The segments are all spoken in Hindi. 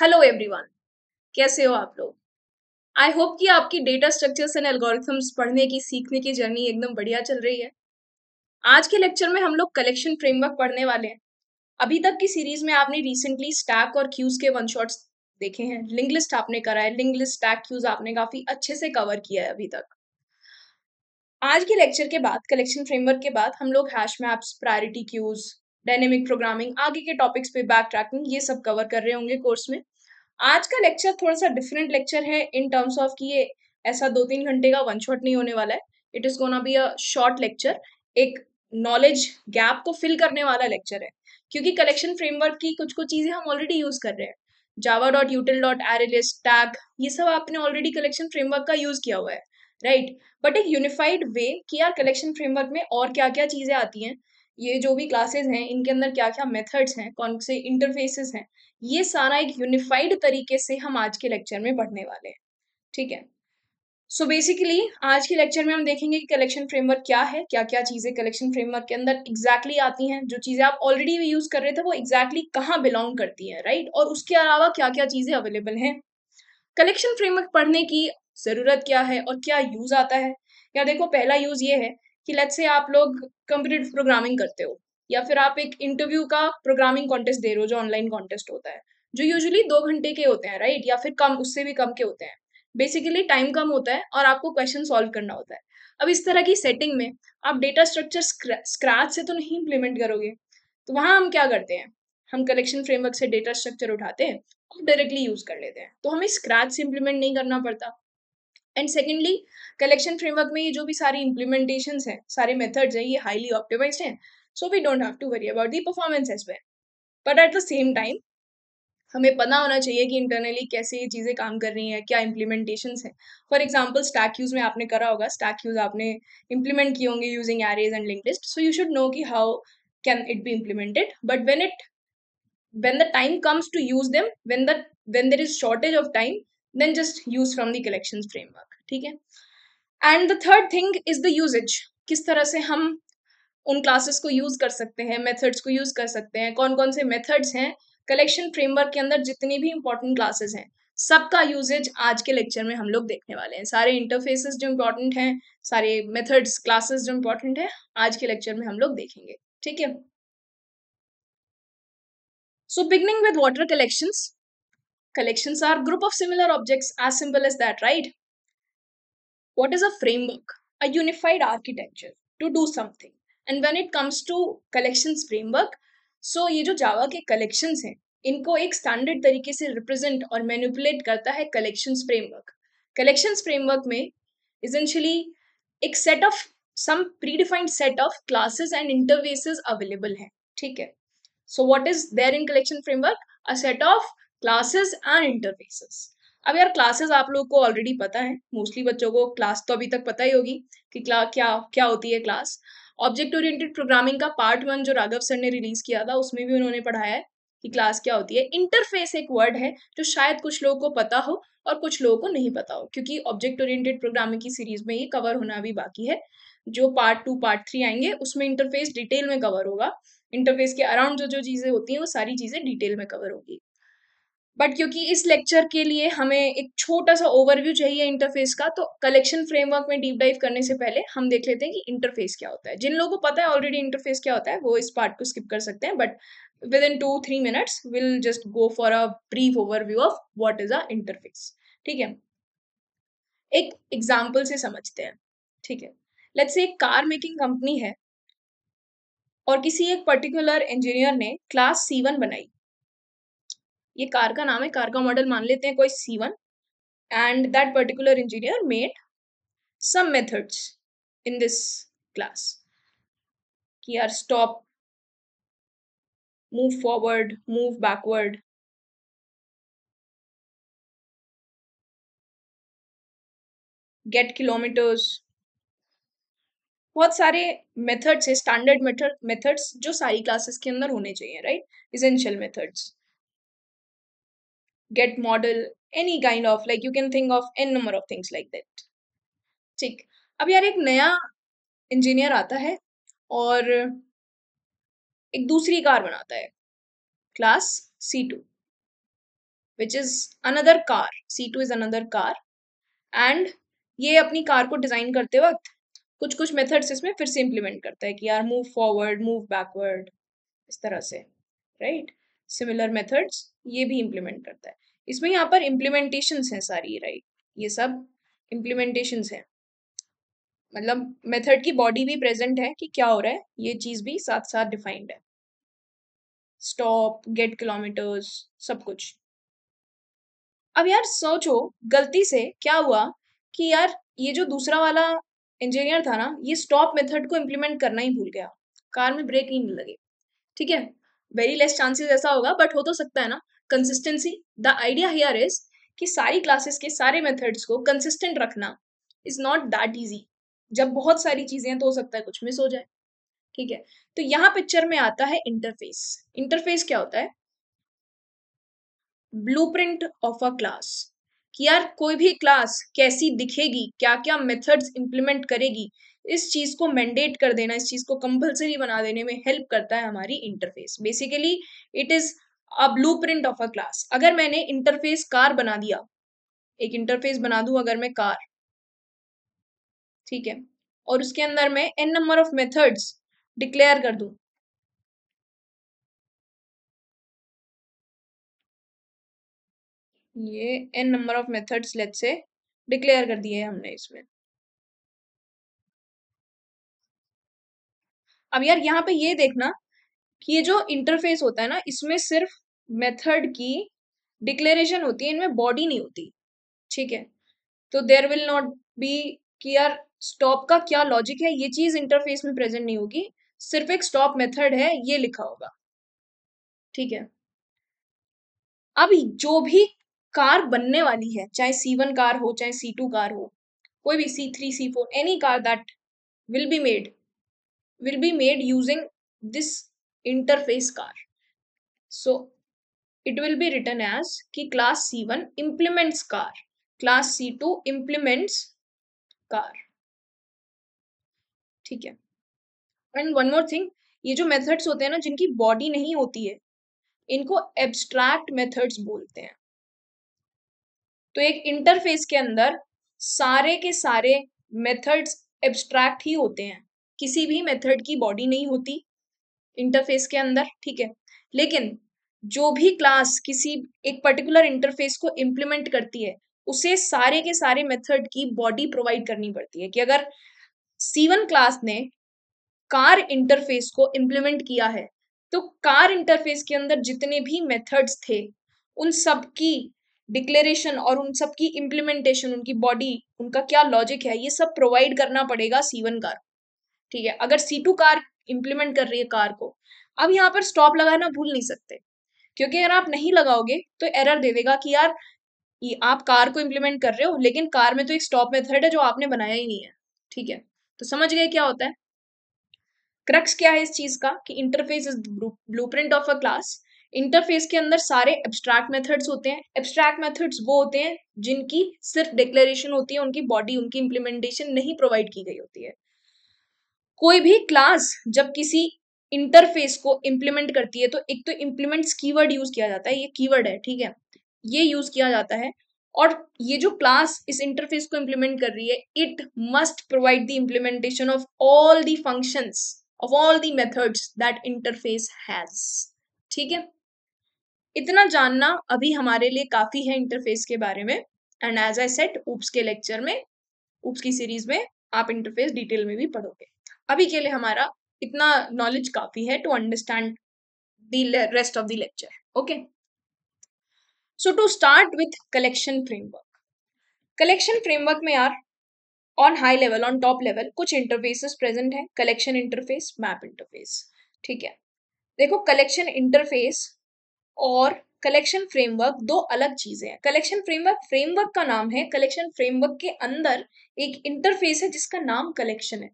हेलो एवरीवन कैसे हो आप लोग आई होप कि आपकी डेटा स्ट्रक्चर्स एंड एल्गोरिथम्स पढ़ने की सीखने की जर्नी एकदम बढ़िया चल रही है आज के लेक्चर में हम लोग कलेक्शन फ्रेमवर्क पढ़ने वाले हैं अभी तक की सीरीज में आपने रिसेंटली स्टैक और क्यूज के वन शॉट्स देखे हैं लिंक लिस्ट आपने करा है लिंक लिस्ट स्टैक क्यूज आपने काफी अच्छे से कवर किया है अभी तक आज के लेक्चर के बाद कलेक्शन फ्रेमवर्क के बाद हम लोग hash maps priority queues dynamic programming आगे के टॉपिक्स पे बैक ट्रैकिंग ये सब कवर कर रहे होंगे कोर्स में आज का लेक्चर थोड़ा सा डिफरेंट लेक्चर है इन टर्म्स ऑफ कि ये ऐसा दो तीन घंटे का वन शॉट नहीं होने वाला है it is gonna be a short lecture एक नॉलेज गैप को फिल करने वाला लेक्चर है क्योंकि कलेक्शन फ्रेमवर्क की कुछ कुछ चीजें हम ऑलरेडी यूज कर रहे हैं Java dot util dot ArrayList tag ये सब आपने ऑलरेडी कलेक्शन फ्रेमवर्क का यूज किया हुआ है राइट right? बट एक यूनिफाइड वे कि यार कलेक्शन फ्रेमवर्क में और क्या क्या चीजें आती हैं ये जो भी क्लासेस हैं इनके अंदर क्या क्या मेथड्स हैं कौन से इंटरफेसेस हैं ये सारा एक यूनिफाइड तरीके से हम आज के लेक्चर में पढ़ने वाले हैं ठीक है सो so बेसिकली आज के लेक्चर में हम देखेंगे कि कलेक्शन फ्रेमवर्क क्या है क्या क्या चीज़ें कलेक्शन फ्रेमवर्क के अंदर एग्जैक्टली exactly आती हैं जो चीज़ें आप ऑलरेडी भी यूज़ कर रहे थे वो एग्जैक्टली exactly कहाँ बिलोंग करती हैं राइट और उसके अलावा क्या क्या चीज़ें अवेलेबल हैं कलेक्शन फ्रेमवर्क पढ़ने की ज़रूरत क्या है और क्या यूज़ आता है या देखो पहला यूज़ ये है कि लेट्स से आप लोग कंप्यूटर प्रोग्रामिंग करते हो या फिर आप एक इंटरव्यू का प्रोग्रामिंग कॉन्टेस्ट दे रहे हो जो ऑनलाइन कॉन्टेस्ट होता है जो यूजुअली दो घंटे के होते हैं राइट या फिर कम उससे भी कम के होते हैं बेसिकली टाइम कम होता है और आपको क्वेश्चन सॉल्व करना होता है अब इस तरह की सेटिंग में आप डेटा स्ट्रक्चर स्क्रैच से तो नहीं इम्प्लीमेंट करोगे तो वहाँ हम क्या करते हैं हम कलेक्शन फ्रेमवर्क से डेटा स्ट्रक्चर उठाते हैं और डायरेक्टली यूज कर लेते हैं तो हमें स्क्रैच से इम्प्लीमेंट नहीं करना पड़ता एंड सेकेंडली कलेक्शन फ्रेमवर्क में ये जो भी सारी इंप्लीमेंटेशन है सारे मेथड्स हैं ये हाईली ऑप्टिमाइज हैं so we don't have to worry about the performance as well but at the same time हमें पता होना चाहिए कि इंटरनली कैसे ये चीज़ें काम कर रही हैं क्या इम्प्लीमेंटेशन है फॉर एग्जाम्पल स्टैक यूज में आपने करा होगा स्टैक यूज आपने इम्प्लीमेंट किए होंगे using arrays and link list so you should know कि how can it be implemented but when it when the time comes to use them when then there is shortage of time then just use from the collections framework ठीक है and the third thing is the usages किस तरह से हम उन क्लासेस को यूज कर सकते हैं मेथड्स को यूज कर सकते हैं कौन कौन से मेथड्स हैं कलेक्शन फ्रेमवर्क के अंदर जितनी भी इंपॉर्टेंट क्लासेस हैं सबका यूजेज आज के लेक्चर में हम लोग देखने वाले हैं सारे इंटरफेसेस जो इम्पोर्टेंट हैं सारे मेथड्स क्लासेस जो इम्पोर्टेंट है आज के लेक्चर में हम लोग देखेंगे ठीक है so beginning with what are collections Collections are group of similar objects as simple as that, right? What is a framework? A unified architecture to do something. And when it comes to collections framework, so ये जो Java के collections हैं इनको एक स्टैंडर्ड तरीके से रिप्रेजेंट और मैनिपुलेट करता है कलेक्शंस फ्रेमवर्क कलेक्शंस फ्रेमवर्क में इजेंशली एक set of some predefined set of classes and interfaces available हैं ठीक है so what is there in collection framework a set of classes and interfaces अब यार क्लासेस आप लोग को ऑलरेडी पता है मोस्टली बच्चों को क्लास तो अभी तक पता ही होगी कि क्ला क्या क्या होती है क्लास ऑब्जेक्ट ओरिएंटेड प्रोग्रामिंग का पार्ट वन जो राघव सर ने रिलीज किया था उसमें भी उन्होंने पढ़ाया है कि क्लास क्या होती है इंटरफेस एक वर्ड है जो शायद कुछ लोगों को पता हो और कुछ लोगों को नहीं पता हो क्योंकि ऑब्जेक्ट ओरिएंटेड प्रोग्रामिंग की सीरीज में ये कवर होना भी बाकी है जो पार्ट टू पार्ट थ्री आएंगे उसमें इंटरफेस डिटेल में कवर होगा इंटरफेस के अराउंड जो जो चीज़ें होती हैं वो सारी चीज़ें डिटेल में कवर होगी बट क्योंकि इस लेक्चर के लिए हमें एक छोटा सा ओवरव्यू चाहिए इंटरफेस का तो कलेक्शन फ्रेमवर्क में डीप डाइव करने से पहले हम देख लेते हैं कि इंटरफेस क्या होता है जिन लोगों को पता है ऑलरेडी इंटरफेस क्या होता है वो इस पार्ट को स्किप कर सकते हैं but within two three minutes will just go for a brief overview of what is a interface ठीक है एक एग्जाम्पल से समझते हैं ठीक है लेट्स से एक कार मेकिंग कंपनी है और किसी एक पर्टिकुलर इंजीनियर ने क्लास सी वन बनाई ये कार का नाम है कार का मॉडल मान लेते हैं कोई C one and that particular engineer made some methods in this class कि यार stop move forward move backward get kilometers बहुत सारे मेथड्स है स्टैंडर्ड मेथड मेथड्स जो सारी क्लासेस के अंदर होने चाहिए right essential methods get model any kind of like you can think of n number of things like that ठीक अब यार एक नया इंजीनियर आता है और एक दूसरी कार बनाता है class C2 two which is another car C two is another car एंड ये अपनी कार को डिजाइन करते वक्त कुछ कुछ मेथड्स इसमें फिर से इंप्लीमेंट करता है कि यार मूव फॉरवर्ड मूव बैकवर्ड इस तरह से राइट सिमिलर मेथड्स ये भी इम्प्लीमेंट करता है इसमें यहाँ पर इम्प्लीमेंटेशन है सारी राइट ये सब इम्प्लीमेंटेशन है मतलब मेथड की बॉडी भी प्रेजेंट है कि क्या हो रहा है ये चीज भी साथ साथ डिफाइंड है स्टॉप गेट किलोमीटर्स सब कुछ अब यार सोचो गलती से क्या हुआ कि यार ये जो दूसरा वाला इंजीनियर था ना ये स्टॉप मेथड को इम्प्लीमेंट करना ही भूल गया कार में ब्रेक ही नहीं लगे ठीक है वेरी लेस चांसेस ऐसा होगा बट हो तो सकता है ना consistency the idea here is कि सारी क्लासेस के सारे मेथड्स को कंसिस्टेंट रखना इज नॉट दैट ईजी जब बहुत सारी चीजें हैं तो हो सकता है कुछ मिस हो जाए ठीक है तो यहाँ पिक्चर में आता है इंटरफेस इंटरफेस क्या होता है प्रिंट ऑफ अ क्लास कि यार कोई भी क्लास कैसी दिखेगी क्या क्या मेथड्स इंप्लीमेंट करेगी इस चीज को मैंडेट कर देना इस चीज को कंपल्सरी बना देने में हेल्प करता है हमारी interface basically it is a blueprint of a class अगर मैंने इंटरफेस कार बना दिया एक इंटरफेस बना दू अगर मैं कार ठीक है और उसके अंदर मैं N number of methods declare कर दू ये N number of methods let's say declare कर दिए हमने इसमें अब यार यहां पे ये देखना कि ये जो इंटरफेस होता है ना इसमें सिर्फ मेथड की डिक्लेरेशन होती है इनमें बॉडी नहीं होती ठीक है तो देर विल नॉट बी कि यार स्टॉप का क्या लॉजिक है ये चीज इंटरफेस में प्रेजेंट नहीं होगी सिर्फ एक स्टॉप मेथड है ये लिखा होगा ठीक है अब जो भी कार बनने वाली है चाहे सी वन कार हो चाहे सी टू कार हो कोई भी C three C four any car that will be made will be made using this interface car so it will be written class कि one C1 car class C two implements car ठीक है एंड वन मोर थिंग ये जो मेथड्स होते हैं ना जिनकी बॉडी नहीं होती है इनको एब्स्ट्रैक्ट मेथड्स बोलते हैं तो एक इंटरफेस के अंदर सारे के सारे मेथड्स एब्स्ट्रैक्ट ही होते हैं किसी भी मेथड की बॉडी नहीं होती इंटरफेस के अंदर ठीक है लेकिन जो भी क्लास किसी एक पर्टिकुलर इंटरफेस को इम्प्लीमेंट करती है उसे सारे के सारे मेथड की बॉडी प्रोवाइड करनी पड़ती है कि अगर C1 क्लास ने कार इंटरफेस को इम्प्लीमेंट किया है तो कार इंटरफेस के अंदर जितने भी मेथड्स थे उन सब की डिक्लेरेशन और उन सब की इम्प्लीमेंटेशन उनकी बॉडी उनका क्या लॉजिक है ये सब प्रोवाइड करना पड़ेगा सीवन कार ठीक है अगर सी टू कार इम्प्लीमेंट कर रही है कार को अब यहाँ पर स्टॉप लगाना भूल नहीं सकते क्योंकि अगर आप नहीं लगाओगे तो एरर दे देगा कि यार ये आप कार को इम्प्लीमेंट कर रहे हो लेकिन कार में तो एक स्टॉप मेथड है जो आपने बनाया ही नहीं है ठीक है तो समझ गए क्या होता है क्रक्स क्या है इस चीज का कि interface is blue of a class interface के अंदर सारे एब्स्ट्रैक्ट मेथड्स होते हैं एब्स्ट्रैक्ट मेथड्स वो होते हैं जिनकी सिर्फ डिक्लेरेशन होती है उनकी बॉडी उनकी इम्प्लीमेंटेशन नहीं प्रोवाइड की गई होती है कोई भी क्लास जब किसी इंटरफेस को इम्प्लीमेंट करती है तो एक तो इम्प्लीमेंट्स कीवर्ड यूज किया जाता है ये कीवर्ड है ठीक है ये यूज किया जाता है और ये जो क्लास इस इंटरफेस को इम्प्लीमेंट कर रही है it must provide the implementation of all the functions of all the methods that interface has ठीक है इतना जानना अभी हमारे लिए काफी है इंटरफेस के बारे में and as I said OOPs के लेक्चर में ऊप्स की सीरीज में आप इंटरफेस डिटेल में भी पढ़ोगे अभी के लिए हमारा इतना नॉलेज काफी है to understand rest of the okay so to start with collection framework collection framework में यार on high level on top level कुछ इंटरफेसेस प्रेजेंट है कलेक्शन इंटरफेस मैप इंटरफेस ठीक है देखो कलेक्शन इंटरफेस और कलेक्शन फ्रेमवर्क दो अलग चीजें हैं कलेक्शन फ्रेमवर्क फ्रेमवर्क का नाम है कलेक्शन फ्रेमवर्क के अंदर एक इंटरफेस है जिसका नाम कलेक्शन है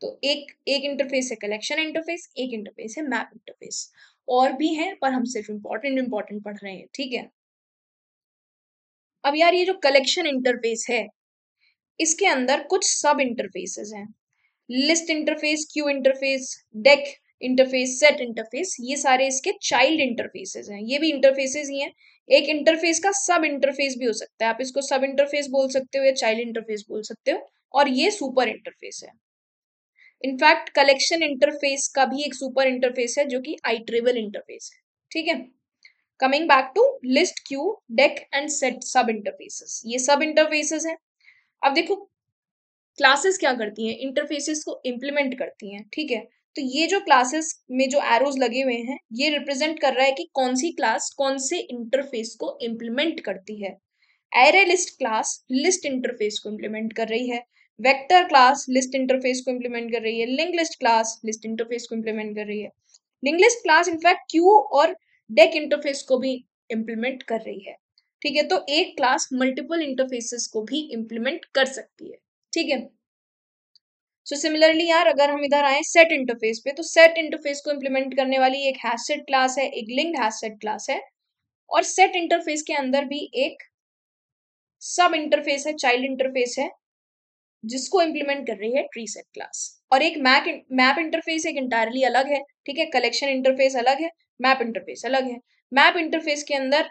तो एक एक इंटरफेस है कलेक्शन इंटरफेस एक इंटरफेस है मैप इंटरफेस और भी है पर हम सिर्फ इंपॉर्टेंट इंपॉर्टेंट पढ़ रहे हैं ठीक है अब यार ये जो कलेक्शन इंटरफेस है इसके अंदर कुछ सब इंटरफेसेस हैं list interface queue interface deque interface set interface ये सारे इसके चाइल्ड इंटरफेसेस हैं ये भी इंटरफेसेस ही हैं एक इंटरफेस का सब इंटरफेस भी हो सकता है आप इसको सब इंटरफेस बोल सकते हो या चाइल्ड इंटरफेस बोल सकते हो और ये सुपर इंटरफेस है इनफैक्ट कलेक्शन इंटरफेस का भी एक सुपर इंटरफेस है जो कि आई ट्रेवल इंटरफेस है ठीक है coming back to list queue deque and set sub interfaces ये सब इंटरफेसेस हैं अब देखो क्लासेस क्या करती हैं इंटरफेसेस को इम्प्लीमेंट करती हैं ठीक है तो ये जो क्लासेस में जो एरोज लगे हुए हैं ये रिप्रेजेंट कर रहा है कि कौन सी क्लास कौन से इंटरफेस को इम्प्लीमेंट करती है array list class list interface को इम्प्लीमेंट कर रही है वेक्टर क्लास लिस्ट इंटरफेस को इम्प्लीमेंट कर रही है link list class list interface को इम्प्लीमेंट कर रही है link list class in fact queue और डेक इंटरफेस को भी इम्प्लीमेंट कर रही है ठीक है तो एक क्लास मल्टीपल इंटरफेसेस को भी इम्प्लीमेंट कर सकती है ठीक है सो सिमिलरली यार अगर हम इधर आए सेट इंटरफेस पे तो सेट इंटरफेस को इम्प्लीमेंट करने वाली एक हैसेट क्लास है एक लिंक्ड हैसेट क्लास है और सेट इंटरफेस के अंदर भी एक सब इंटरफेस है चाइल्ड इंटरफेस है जिसको इम्प्लीमेंट कर रही है ट्री सेट क्लास और एक मैप मैप इंटरफेस एक इंटायरली अलग है ठीक है कलेक्शन इंटरफेस अलग है मैप इंटरफेस अलग है मैप इंटरफेस के अंदर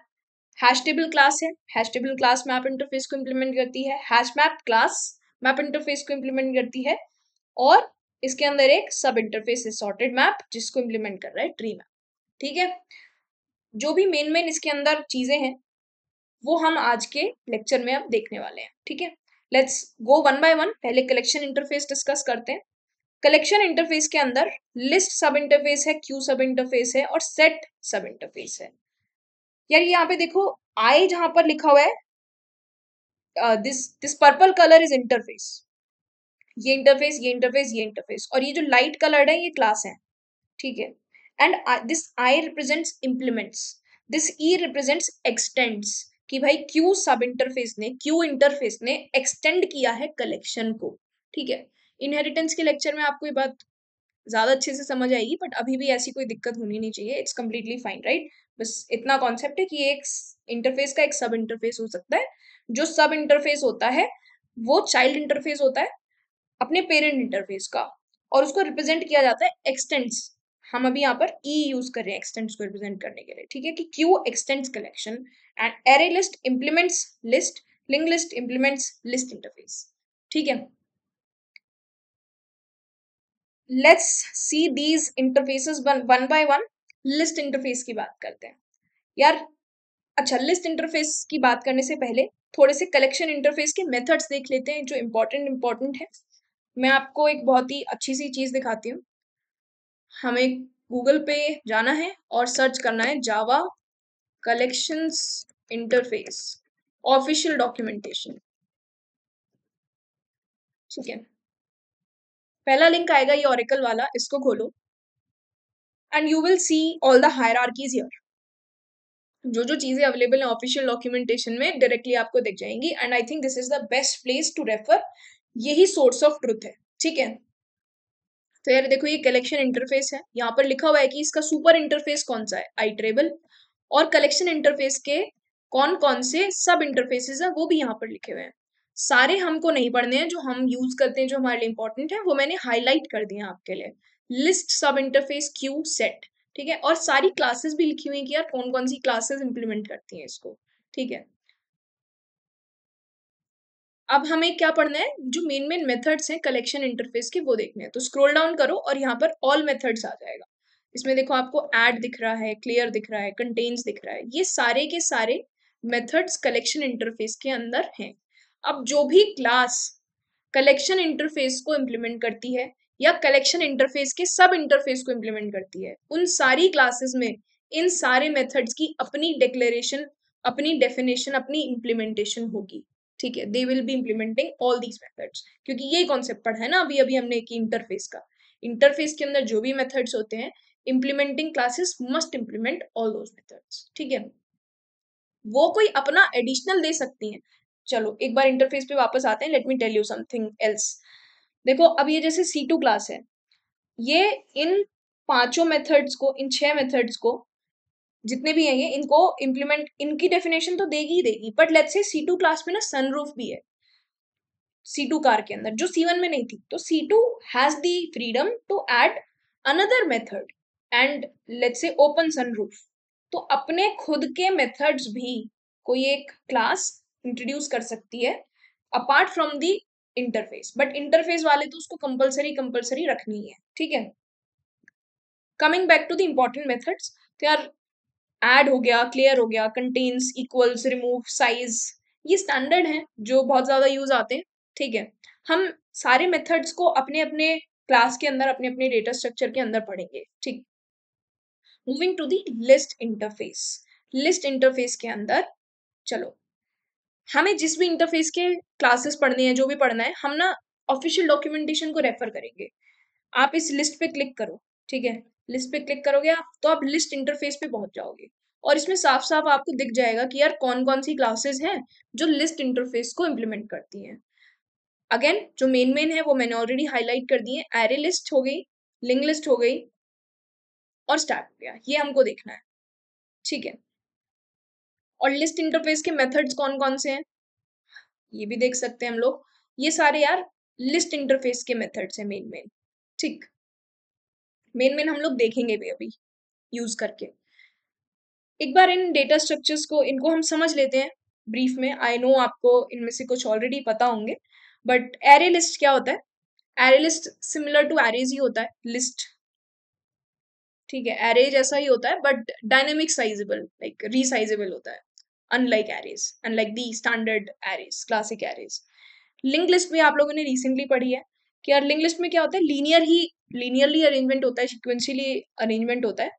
हैश टेबल क्लास है टेबल क्लास मैप इंटरफेस को इम्प्लीमेंट करती है hash map class map interface को इम्प्लीमेंट करती है और इसके अंदर एक सब इंटरफेस है सॉर्टेड मैप जिसको इम्प्लीमेंट कर रहा है ट्री मैप ठीक है जो भी मेन मेन इसके अंदर चीजें हैं वो हम आज के लेक्चर में अब देखने वाले हैं ठीक है let's go one by one पहले कलेक्शन इंटरफेस डिस्कस करते हैं कलेक्शन इंटरफेस के अंदर लिस्ट सब इंटरफेस है क्यू सब इंटरफेस है और सेट सब इंटरफेस है यार यहाँ पे देखो आई जहां पर लिखा हुआ है this this purple colour is interface ये इंटरफेस ये इंटरफेस ये इंटरफेस और ये जो लाइट कलर्ड है ये क्लास है ठीक है and this I represents implements this E represents extends कि भाई क्यू सब इंटरफेस ने क्यू इंटरफेस ने एक्सटेंड किया है कलेक्शन को ठीक है इनहेरिटेंस के लेक्चर में आपको ये बात ज्यादा अच्छे से समझ आएगी बट अभी भी ऐसी कोई दिक्कत होनी नहीं चाहिए इट्स कम्प्लीटली फाइन राइट बस इतना कॉन्सेप्ट है कि एक इंटरफेस का एक सब इंटरफेस हो सकता है जो सब इंटरफेस होता है वो चाइल्ड इंटरफेस होता है अपने पेरेंट इंटरफेस का और उसको रिप्रेजेंट किया जाता है एक्सटेंट्स हम अभी यहाँ पर ई e यूज कर रहे हैं एक्सटेंट्स को रिप्रेजेंट करने के लिए ठीक है कि queue extends collection and array list implements list link list implements list interface ठीक है let's see these interfaces one by one list interface की बात करते हैं यार अच्छा लिस्ट इंटरफेस की बात करने से पहले थोड़े से कलेक्शन इंटरफेस के मेथड्स देख लेते हैं जो इम्पोर्टेंट इम्पोर्टेंट है मैं आपको एक बहुत ही अच्छी सी चीज़ दिखाती हूँ हमें गूगल पे जाना है और सर्च करना है जावा collections interface official documentation ठीक है पहला लिंक आएगा ये ऑरिकल वाला इसको खोलो and you will see all the hierarchies here जो जो चीजें अवेलेबल हैं ऑफिशियल डॉक्यूमेंटेशन में डायरेक्टली आपको दिख जाएंगी and I think this is the best place to refer यही सोर्स ऑफ ट्रुथ है ठीक है तो यार देखो ये कलेक्शन इंटरफेस है यहाँ पर लिखा हुआ है कि इसका सुपर इंटरफेस कौन सा है आई ट्रेबल और कलेक्शन इंटरफेस के कौन कौन से सब इंटरफेसेस हैं वो भी यहाँ पर लिखे हुए हैं सारे हमको नहीं पढ़ने हैं जो हम यूज करते हैं जो हमारे लिए इंपॉर्टेंट है वो मैंने हाईलाइट कर दिया आपके लिए लिस्ट सब इंटरफेस क्यू सेट ठीक है और सारी क्लासेस भी लिखी हुई है कि यार कौन कौन सी क्लासेस इंप्लीमेंट करती हैं इसको ठीक है अब हमें क्या पढ़ना है जो मेन मेन मेथड्स हैं कलेक्शन इंटरफेस के वो देखने हैं तो स्क्रॉल डाउन करो और यहाँ पर ऑल मेथड्स आ जाएगा इसमें देखो आपको एड दिख रहा है क्लियर दिख रहा है कंटेन्स दिख रहा है ये सारे के सारे मेथड्स कलेक्शन इंटरफेस के अंदर हैं अब जो भी क्लास कलेक्शन इंटरफेस को इम्प्लीमेंट करती है या कलेक्शन इंटरफेस के सब इंटरफेस को इम्प्लीमेंट करती है उन सारी क्लासेस में इन सारे मेथड्स की अपनी डिक्लेरेशन अपनी डेफिनेशन अपनी इम्प्लीमेंटेशन होगी ठीक है they will be implementing all these methods क्योंकि ये कॉन्सेप्ट पढ़ा है ना अभी अभी हमने की इंटरफेस का इंटरफेस के अंदर जो भी मेथड्स होते हैं implementing classes must implement all those methods ठीक है वो कोई अपना एडिशनल दे सकती हैं चलो एक बार इंटरफेस पे वापस आते हैं let me tell you something else देखो अब ये जैसे सी टू क्लास है ये इन पांचों मेथड्स को इन छह मेथड्स को जितने भी हैं ये इनको इम्प्लीमेंट इनकी डेफिनेशन तो देगी ही देगी but let's say C to class में ना सनरूफ भी है सी टू कार के अंदर जो सी वन में नहीं थी तो C two has the freedom to add another method and let's say open sunroof तो अपने खुद के मेथड्स भी कोई एक क्लास इंट्रोड्यूस कर सकती है apart from the interface but interface वाले तो उसको कंपलसरी कंपलसरी रखनी है ठीक है coming back to the important methods तो यार एड हो गया क्लियर हो गया कंटेन्स इक्वल्स रिमूव साइज ये स्टैंडर्ड हैं जो बहुत ज़्यादा यूज आते हैं ठीक है हम सारे मेथड्स को अपने अपने क्लास के अंदर अपने अपने डेटा स्ट्रक्चर के अंदर पढ़ेंगे ठीक moving to the list interface list interface के अंदर चलो हमें जिस भी इंटरफेस के क्लासेस पढ़ने हैं जो भी पढ़ना है हम ना ऑफिशियल डॉक्यूमेंटेशन को रेफर करेंगे आप इस लिस्ट पे क्लिक करो ठीक है लिस्ट पे क्लिक करोगे आप तो आप लिस्ट इंटरफेस पे पहुंच जाओगे और इसमें साफ साफ आपको दिख जाएगा कि यार कौन कौन सी क्लासेस हैं जो लिस्ट इंटरफेस को इम्प्लीमेंट करती हैं अगेन जो मेन मेन है वो मैंने ऑलरेडी हाईलाइट कर दिए एरे लिस्ट हो गई लिंक लिस्ट हो गई और स्टार्ट हो गया ये हमको देखना है ठीक है और लिस्ट इंटरफेस के मेथड्स कौन कौन से हैं ये भी देख सकते हैं हम लोग ये सारे यार लिस्ट इंटरफेस के मेथड्स हैं मेन मेन ठीक मेन मेन हम लोग देखेंगे भी अभी यूज करके एक बार इन डेटा स्ट्रक्चर्स को इनको हम समझ लेते हैं ब्रीफ में आई नो आपको इनमें से कुछ ऑलरेडी पता होंगे बट एरे लिस्ट क्या होता है array list similar to arrays ही होता है लिस्ट ठीक है एरे जैसा ही होता है but dynamic sizable like resizable होता है unlike arrays unlike the standard arrays classic arrays link list भी आप लोगों ने रिसेंटली पढ़ी है कि यार लिंक लिस्ट में क्या होता है लीनियर ही लीनियरली अरेंजमेंट होता है सिक्वेंशियली अरेंजमेंट होता है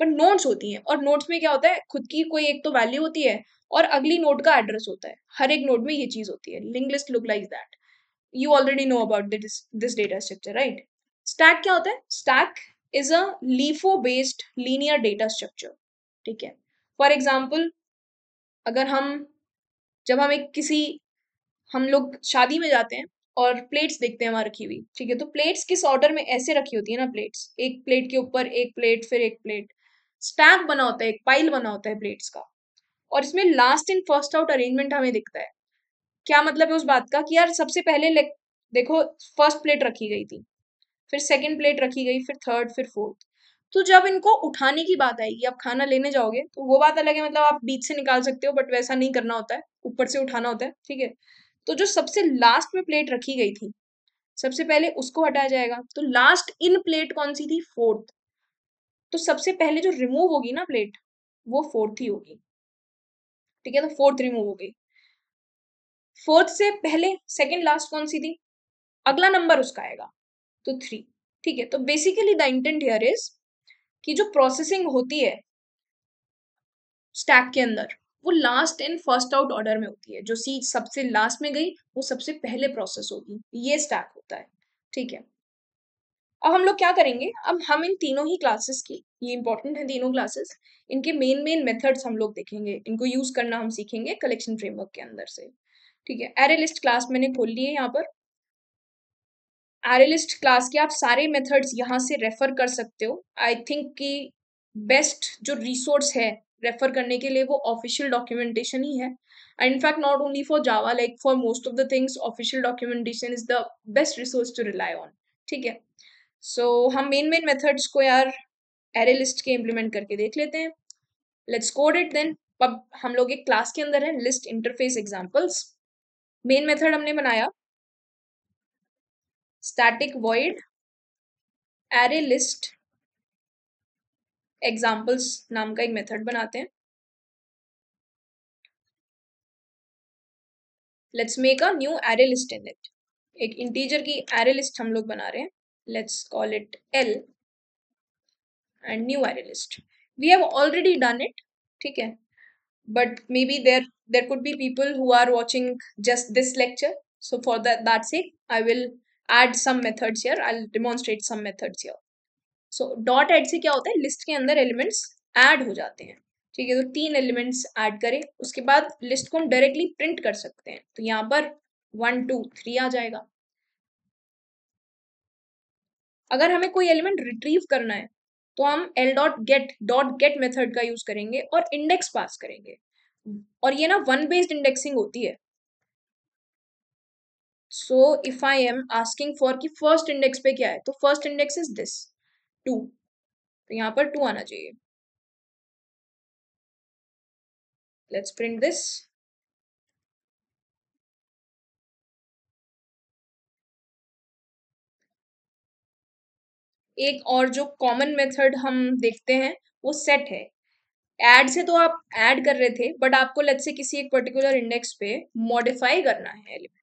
पर नोट्स होती हैं और नोट्स में क्या होता है खुद की कोई एक तो वैल्यू होती है और अगली नोट का एड्रेस होता है हर एक नोट में ये चीज होती है link list look like that you already know about this data structure right stack क्या होता है stack is a LIFO based linear data structure ठीक है फॉर एग्जाम्पल अगर हम जब हम एक किसी हम लोग शादी में जाते हैं और प्लेट्स देखते हैं वहाँ रखी हुई ठीक है तो प्लेट्स किस ऑर्डर में ऐसे रखी होती है ना प्लेट्स एक प्लेट के ऊपर एक प्लेट फिर एक प्लेट स्टैक बना होता है एक पाइल बना होता है प्लेट्स का और इसमें last in first out arrangement हमें दिखता है क्या मतलब है उस बात का कि यार सबसे पहले देखो फर्स्ट प्लेट रखी गई थी फिर सेकेंड प्लेट रखी गई फिर थर्ड फिर फोर्थ तो जब इनको उठाने की बात आएगी आप खाना लेने जाओगे तो वो बात अलग है मतलब आप बीच से निकाल सकते हो बट वैसा नहीं करना होता है ऊपर से उठाना होता है ठीक है तो जो सबसे लास्ट में प्लेट रखी गई थी सबसे पहले उसको हटाया जाएगा तो लास्ट इन प्लेट कौन सी थी फोर्थ तो सबसे पहले जो रिमूव होगी ना प्लेट वो फोर्थ ही होगी ठीक है तो फोर्थ रिमूव हो गई फोर्थ से पहले सेकेंड लास्ट कौन सी थी अगला नंबर उसका आएगा तो थ्री ठीक है तो basically the intent here is कि जो प्रोसेसिंग होती है स्टैक के अंदर वो last in first out order में होती है जो सीट सबसे लास्ट में गई वो सबसे पहले प्रोसेस होगी ये स्टैक होता है ठीक है अब हम लोग क्या करेंगे अब हम इन तीनों ही क्लासेस की ये इंपॉर्टेंट है तीनों क्लासेस इनके मेन मेन मेथड्स हम लोग देखेंगे इनको यूज करना हम सीखेंगे कलेक्शन फ्रेमवर्क के अंदर से ठीक है एरे लिस्ट क्लास मैंने खोल ली है यहाँ पर एनालिस्ट क्लास के आप सारे मेथड्स यहाँ से रेफर कर सकते हो आई थिंक कि बेस्ट जो रिसोर्स है रेफर करने के लिए वो ऑफिशियल डॉक्यूमेंटेशन ही है and in fact not only for Java like for most of the things official documentation is the best resource to rely on ठीक है सो so, हम मेन मेन मेथड्स को यार एरे लिस्ट के इम्प्लीमेंट करके देख लेते हैं लेट्स कोड इट देन हम लोग एक क्लास के अंदर है list interface examples main method हमने बनाया static void array list examples नाम का एक मेथड बनाते हैं let's make a new array list in it एक इंटीजर की एरे लिस्ट हम लोग बना रहे हैं let's call it L and new array list. We have already done it, okay? But maybe there there could be people who are watching just this lecture. So for that that's sake, I will add some methods here i'll demonstrate some methods here so dot add से क्या होता है list के अंदर elements add हो जाते हैं ठीक है तो तीन एलिमेंट्स ऐड करें उसके बाद लिस्ट को हम डायरेक्टली प्रिंट कर सकते हैं तो यहाँ पर वन टू थ्री आ जाएगा अगर हमें कोई एलिमेंट रिट्रीव करना है तो हम L dot get dot get method का यूज करेंगे और इंडेक्स पास करेंगे और ये ना वन बेस्ड इंडेक्सिंग होती है so if I am asking for की फर्स्ट इंडेक्स पे क्या है तो first index is this two तो यहाँ पर टू आना चाहिए लेट्स प्रिंट दिस एक और जो कॉमन मेथड हम देखते हैं वो सेट है एड से तो आप एड कर रहे थे बट आपको लेट्स से किसी एक पर्टिकुलर इंडेक्स पे मॉडिफाई करना है एलिमेंट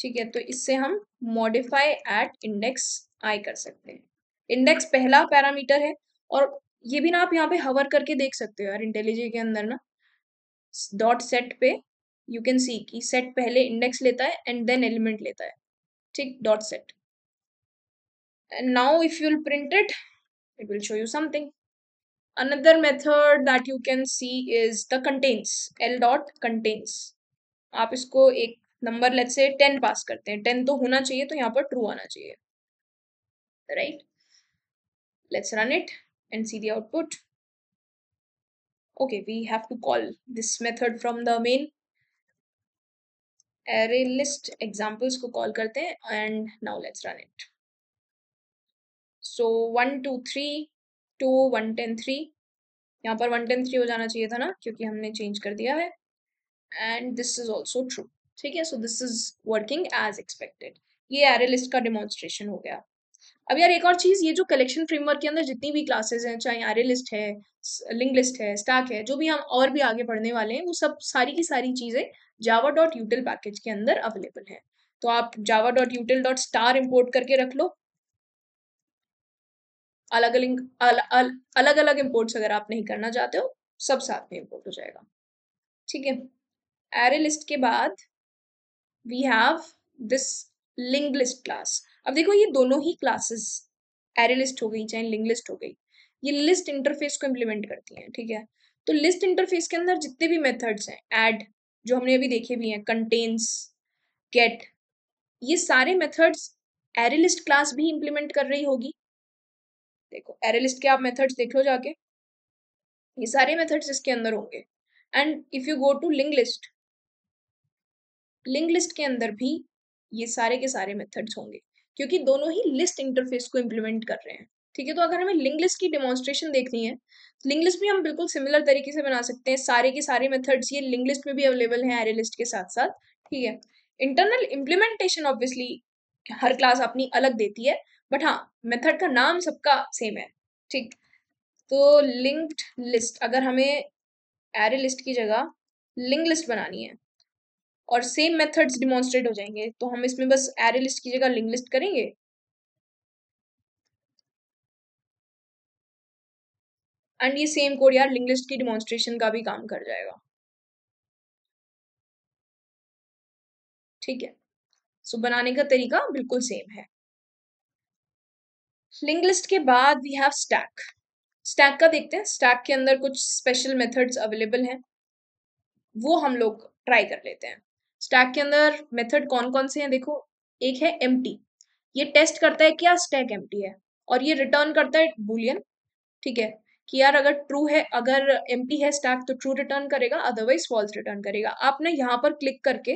ठीक है तो इससे हम मॉडिफाई एट इंडेक्स आई कर सकते हैं इंडेक्स पहला पैरामीटर है और ये भी ना आप यहाँ पे हवर करके देख सकते हो यार इंटेलिजी के अंदर ना डॉट सेट पे यू कैन सी कि सेट पहले इंडेक्स लेता है एंड देन एलिमेंट लेता है ठीक dot set and now if you print it it will show you something another method that you can see is the contains L dot contains आप इसको एक number let's say ten pass करते हैं टेन तो होना चाहिए तो यहाँ पर ट्रू आना चाहिए right let's run it and see the output okay we have to call this method from the main array list examples को कॉल करते हैं and now let's run it so one two three two one ten three यहाँ पर वन टेन थ्री हो जाना चाहिए था ना क्योंकि हमने चेंज कर दिया है and this is also true ठीक है so this is working as expected ये एरे लिस्ट का डिमॉन्स्ट्रेशन हो गया अब यार एक और चीज़ ये जो कलेक्शन फ्रेमवर्क के अंदर जितनी भी क्लासेस हैं चाहे एरे लिस्ट है लिंक लिस्ट है स्टैक है जो भी हम और भी आगे पढ़ने वाले हैं वो सब सारी की सारी चीज़ें जावा डॉट यूटिल पैकेज के अंदर अवेलेबल है तो आप Java dot util dot star import करके रख लो अलग अलग अलग अलग इम्पोर्ट्स अगर आप नहीं करना चाहते हो सब साथ में इम्पोर्ट हो जाएगा ठीक है एरे लिस्ट के बाद we have this linked list class अब देखो ये दोनों ही क्लासेस एरे लिस्ट हो गई चाहे लिंग लिस्ट हो गई ये लिस्ट इंटरफेस को इम्प्लीमेंट करती हैं ठीक है तो लिस्ट इंटरफेस के अंदर जितने भी मेथड्स हैं एड जो हमने अभी देखे भी हैं कंटेन्स गेट ये सारे मेथड्स एरे लिस्ट क्लास भी इम्प्लीमेंट कर रही होगी देखो एरे लिस्ट के आप मेथड्स देख लो जाके ये सारे मेथड्स इसके अंदर होंगे and if you go to linked list link list के अंदर भी ये सारे के सारे मेथड्स होंगे क्योंकि दोनों ही लिस्ट इंटरफेस को इम्प्लीमेंट कर रहे हैं ठीक है तो अगर हमें लिंक लिस्ट की डेमोन्स्ट्रेशन देखनी है तो लिंक लिस्ट भी हम बिल्कुल सिमिलर तरीके से बना सकते हैं सारे के सारे मेथड्स ये लिंक लिस्ट में भी अवेलेबल हैं एरे लिस्ट के साथ साथ ठीक है इंटरनल इम्प्लीमेंटेशन ऑब्वियसली हर क्लास अपनी अलग देती है बट हाँ मेथड का नाम सबका सेम है ठीक तो लिंक्ड लिस्ट अगर हमें एरे लिस्ट की जगह लिंक लिस्ट बनानी है और सेम मेथड्स डिमॉन्स्ट्रेट हो जाएंगे तो हम इसमें बस एरे लिस्ट की जगह लिंक लिस्ट करेंगे एंड ये सेम कोड यार लिंक लिस्ट की डिमॉन्स्ट्रेशन का भी काम कर जाएगा ठीक है सो so, बनाने का तरीका बिल्कुल सेम है लिंक लिस्ट के बाद वी हैव स्टैक स्टैक का देखते हैं स्टैक के अंदर कुछ स्पेशल मेथड्स अवेलेबल हैं वो हम लोग ट्राई कर लेते हैं स्टैक के अंदर मेथड कौन कौन से हैं देखो एक है एम ये टेस्ट करता है क्या स्टैक एम है और ये रिटर्न करता है बुलियन ठीक है कि यार अगर ट्रू है अगर एम है स्टैक तो ट्रू रिटर्न करेगा अदरवाइज फॉल्स रिटर्न करेगा आपने यहाँ पर क्लिक करके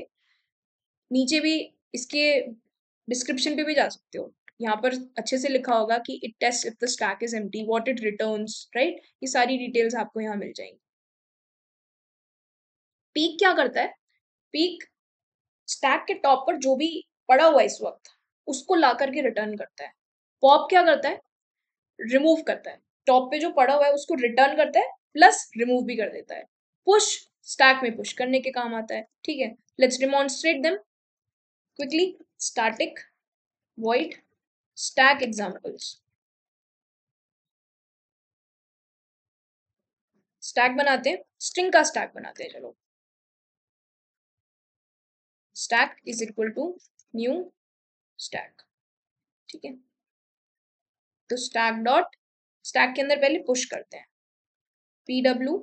नीचे भी इसके डिस्क्रिप्शन पे भी जा सकते हो यहाँ पर अच्छे से लिखा होगा कि it test if the stack is empty what it return right ये सारी डिटेल्स आपको यहाँ मिल जाएंगी पीक क्या करता है पीक स्टैक के टॉप पर जो भी पड़ा हुआ इस वक्त उसको ला करके रिटर्न करता है पॉप क्या करता है रिमूव करता है टॉप पे जो पड़ा हुआ है उसको रिटर्न करता है प्लस रिमूव भी कर देता है पुश स्टैक में पुश करने के काम आता है ठीक है let's demonstrate them quickly static void stack examples stack बनाते हैं स्ट्रिंग का स्टैक बनाते हैं चलो stack is equal to new stack ठीक है तो stack dot stack के अंदर पहले push करते हैं pw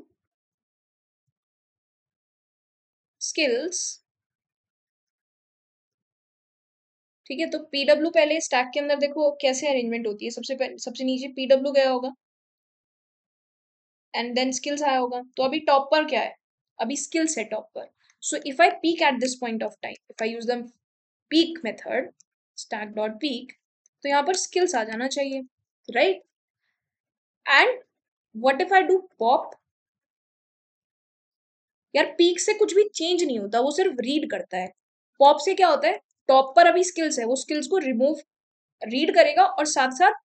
skills ठीक है तो pw पहले stack के अंदर देखो कैसे arrangement होती है सबसे पहले सबसे नीचे pw गया होगा एंड देन स्किल्स आया होगा तो अभी टॉप पर क्या है अभी स्किल्स है टॉप पर So if I peak at this point of time, if I use the peak method, stack dot peak, तो यहाँ पर skills आ जाना चाहिए, right? And what if I do pop? यार पीक से कुछ भी चेंज नहीं होता वो सिर्फ रीड करता है पॉप से क्या होता है टॉप पर अभी स्किल्स है वो स्किल्स को रिमूव रीड करेगा और साथ साथ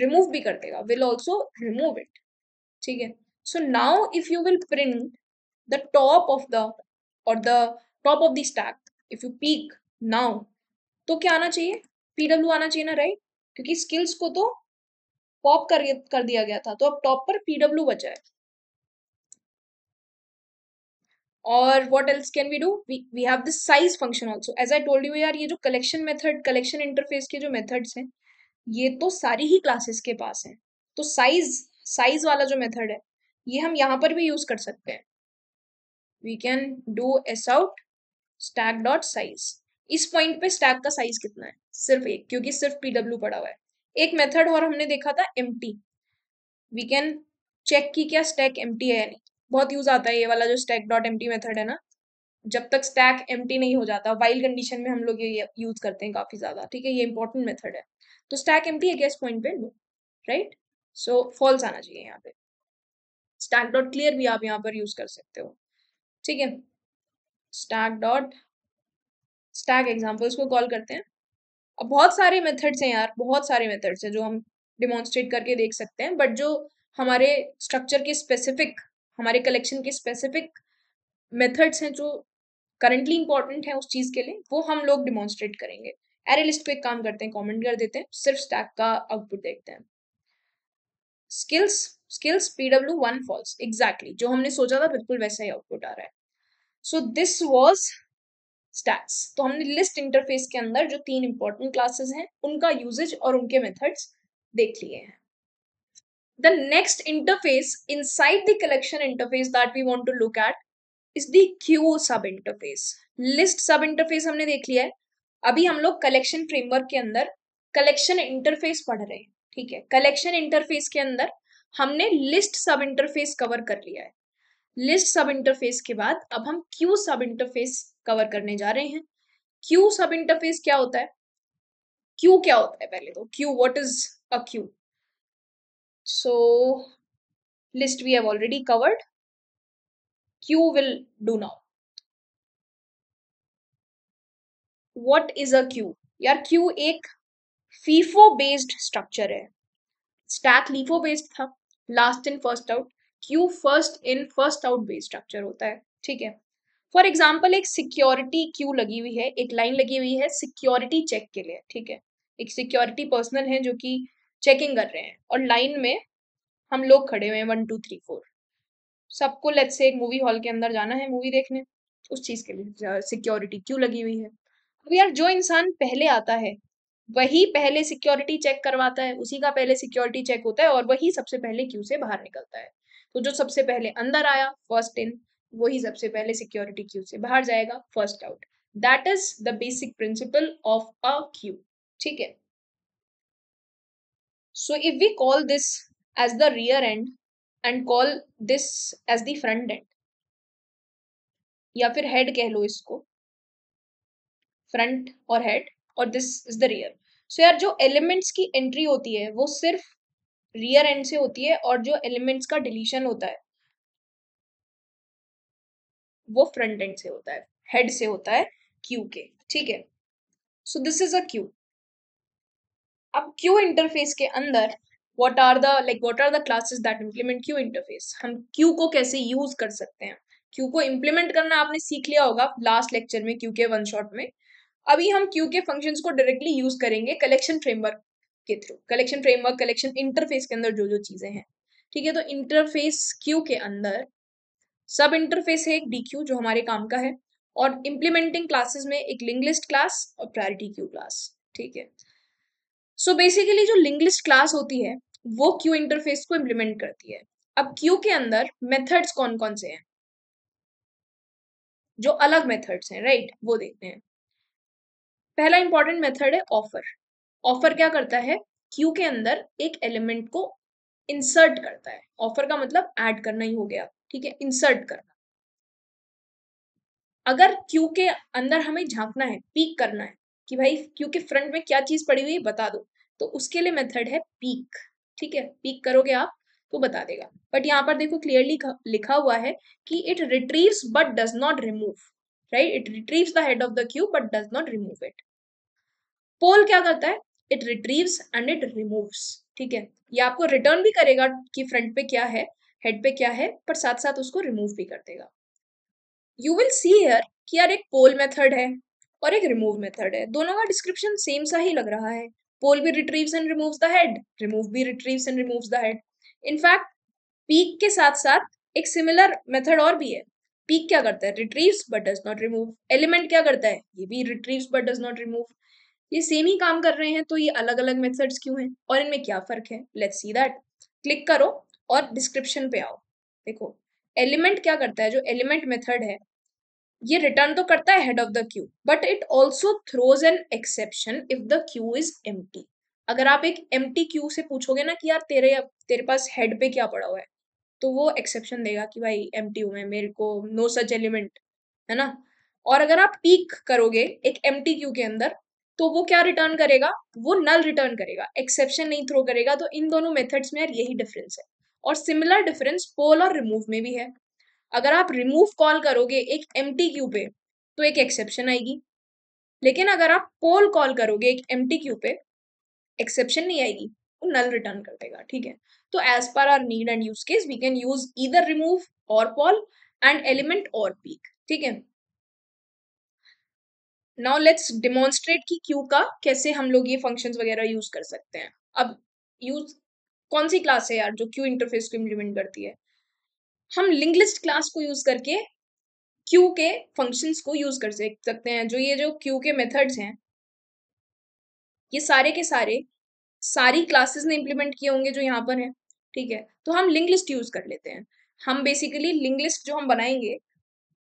रिमूव भी कर देगा विल ऑल्सो रिमूव इट ठीक है so now if you will print the top of the और the top of the stack if you peek now तो क्या आना चाहिए पीडब्ल्यू आना चाहिए ना राइट क्योंकि स्किल्स को तो पॉप कर, कर दिया गया था तो अब टॉप पर पीडब्ल्यू बचा है और what else can we do we have the size function also as I told you are ये जो कलेक्शन मेथड कलेक्शन इंटरफेस के जो मेथड्स हैं ये तो सारी ही क्लासेस के पास हैं तो साइज साइज वाला जो मेथड है ये हम यहाँ पर भी यूज कर सकते हैं we can do S out stack dot size इस पॉइंट पे स्टैक का साइज कितना है सिर्फ एक क्योंकि सिर्फ पीडब्ल्यू पड़ा हुआ है एक मेथड और हमने देखा था एम वी कैन चेक की क्या स्टैक एम है या नहीं बहुत यूज आता है ये वाला जो स्टैक डॉट एम मेथड है ना जब तक स्टैक एम नहीं हो जाता वाइल्ड कंडीशन में हम लोग ये यूज करते हैं काफी ज्यादा ठीक है ये इंपॉर्टेंट मेथड है तो स्टैक एम है क्या इस पॉइंट पे नो राइट सो फॉल्स आना चाहिए यहाँ पे स्टैक डॉट क्लियर भी आप यहाँ पर यूज कर सकते हो ठीक है स्टैक डॉट स्टैक एग्जाम्पल्स को कॉल करते हैं अब बहुत सारे मेथड्स हैं यार बहुत सारे मेथड्स हैं जो हम डिमॉन्स्ट्रेट करके देख सकते हैं बट जो हमारे स्ट्रक्चर के स्पेसिफिक हमारे कलेक्शन के स्पेसिफिक मेथड्स हैं जो करंटली इंपॉर्टेंट है उस चीज़ के लिए वो हम लोग डिमॉन्स्ट्रेट करेंगे एरे लिस्ट पे एक काम करते हैं कॉमेंट कर देते हैं सिर्फ स्टैक का आउटपुट देखते हैं skills skills P W one false exactly जो हमने सोचा था बिल्कुल वैसा ही आउटपुट आ रहा है सो दिस वॉज स्टैट्स तो हमने लिस्ट इंटरफेस के अंदर जो तीन इंपॉर्टेंट क्लासेस हैं उनका यूजेज और उनके मेथड्स देख लिए हैं the next interface inside the collection interface that we want to look at is the sub interface list सब इंटरफेस हमने देख लिया है अभी हम लोग कलेक्शन फ्रेमवर्क के अंदर कलेक्शन इंटरफेस पढ़ रहे हैं ठीक है कलेक्शन इंटरफेस के अंदर हमने लिस्ट सब इंटरफेस कवर कर लिया है लिस्ट सब इंटरफेस के बाद अब हम क्यू सब इंटरफेस कवर करने जा रहे हैं क्यू सब इंटरफेस क्या होता है क्यू क्या होता है पहले तो queue what is a queue so list we have already covered queue will do now what is a queue यार क्यू एक फीफो बेस्ड स्ट्रक्चर है स्टैक लीफो बेस्ड था last in first out queue first in first out base structure होता है ठीक है फॉर एग्जाम्पल एक सिक्योरिटी क्यू लगी हुई है एक लाइन लगी हुई है सिक्योरिटी चेक के लिए ठीक है एक सिक्योरिटी पर्सनल है जो कि चेकिंग कर रहे हैं और लाइन में हम लोग खड़े हुए हैं वन टू थ्री फोर सबको लेट्स से एक मूवी हॉल के अंदर जाना है मूवी देखने उस चीज के लिए सिक्योरिटी क्यू लगी हुई है अब यार जो इंसान पहले आता है वही पहले सिक्योरिटी चेक करवाता है उसी का पहले सिक्योरिटी चेक होता है और वही सबसे पहले क्यू से बाहर निकलता है तो जो सबसे पहले अंदर आया फर्स्ट इन वही सबसे पहले सिक्योरिटी क्यू से बाहर जाएगा first out that is the basic principle of a queue ठीक है so if we call this as the rear end and call this as the front end या फिर हेड कह लो इसको फ्रंट और हेड और this is the rear so यार जो एलिमेंट्स की एंट्री होती है वो सिर्फ रियर एंड से होती है और जो एलिमेंट्स का डिलीशन होता है वो फ्रंट एंड से होता है हेड से होता है क्यू के ठीक है so this is a queue अब क्यू इंटरफेस के अंदर what are the like what are the classes that implement queue interface हम क्यू को कैसे यूज कर सकते हैं क्यू को इंप्लीमेंट करना आपने सीख लिया होगा लास्ट लेक्चर में क्यू के वन शॉट में अभी हम क्यू के फंक्शंस को डायरेक्टली यूज करेंगे कलेक्शन फ्रेमवर्क के through collection framework collection interface के अंदर जो जो चीज़ें हैं ठीक है तो इंटरफेस क्यू के अंदर सब इंटरफेस है एक डी क्यू जो हमारे काम का है और इम्प्लीमेंटिंग क्लासेस में एक लिंगलिस्ट क्लास और प्रायोरिटी क्यू क्लास ठीक है सो so बेसिकली जो लिंगलिस्ट क्लास होती है वो क्यू इंटरफेस को इम्प्लीमेंट करती है अब क्यू के अंदर मेथड्स कौन कौन से हैं जो अलग मेथड्स हैं राइट वो देखते हैं पहला इंपॉर्टेंट मेथड है ऑफर ऑफर क्या करता है क्यू के अंदर एक एलिमेंट को इंसर्ट करता है ऑफर का मतलब ऐड करना ही हो गया ठीक है इंसर्ट करना अगर क्यू के अंदर हमें झांकना है पीक करना है कि भाई क्यू के फ्रंट में क्या चीज पड़ी हुई है बता दो तो उसके लिए मेथड है पीक ठीक है पीक करोगे आप तो बता देगा बट यहाँ पर देखो क्लियरली लिखा हुआ है कि it retrieve but does not remove right it retrieve the head of the queue but does not remove it poll क्या करता है it retrieve and it removes ठीक है ये आपको रिटर्न भी करेगा कि फ्रंट पे क्या है हेड पे क्या है पर साथ साथ उसको रिमूव भी कर देगा यू विल सी हेयर कि यार एक पोल मेथड है और एक रिमूव मेथड है दोनों का डिस्क्रिप्शन सेम सा ही लग रहा है पोल भी retrieves and removes the head remove भी retrieves and removes the head in fact peek के साथ साथ एक सिमिलर मेथड और भी है पीक क्या करता है retrieves but does not remove element क्या करता है ये भी retrieves but does not remove ये सेम ही काम कर रहे हैं तो ये अलग अलग मेथड्स क्यों हैं और इनमें क्या फर्क है लेट्स सी दैट क्लिक करो और डिस्क्रिप्शन पे आओ देखो एलिमेंट क्या करता है जो एलिमेंट मेथड है ये रिटर्न तो करता है head of the queue but it also throws an exception if the queue is एम अगर आप एक एम क्यू से पूछोगे ना कि यार तेरे तेरे पास हेड पे क्या पड़ा हुआ है तो वो एक्सेप्शन देगा कि भाई एम टी में मेरे को नो सच एलिमेंट है ना और अगर आप पीक करोगे एक एम क्यू के अंदर तो वो क्या रिटर्न करेगा वो नल रिटर्न करेगा एक्सेप्शन नहीं थ्रो करेगा तो इन दोनों मेथड्स में यार यही डिफरेंस है और सिमिलर डिफरेंस पोल और रिमूव में भी है अगर आप रिमूव कॉल करोगे एक एम क्यू पे तो एक एक्सेप्शन आएगी लेकिन अगर आप पोल कॉल करोगे एक एम क्यू पे एक्सेप्शन नहीं आएगी वो नल रिटर्न कर देगा ठीक है तो as per our need and use case we can use either remove और पॉल एंड एलिमेंट और पीक ठीक है नाउ लेट्स डिमोन्स्ट्रेट की क्यू का कैसे हम लोग ये फंक्शन वगैरह यूज कर सकते हैं अब यूज कौन सी क्लास है यार जो क्यू इंटरफेस को इम्प्लीमेंट करती है हम लिंगलिस्ट क्लास को यूज करके क्यू के फंक्शन को यूज कर सकते हैं जो ये जो क्यू के मेथड्स हैं ये सारे के सारे सारी क्लासेस ने इम्प्लीमेंट किए होंगे जो यहाँ पर है ठीक है तो हम लिंगलिस्ट यूज कर लेते हैं हम बेसिकली लिंगलिस्ट जो हम बनाएंगे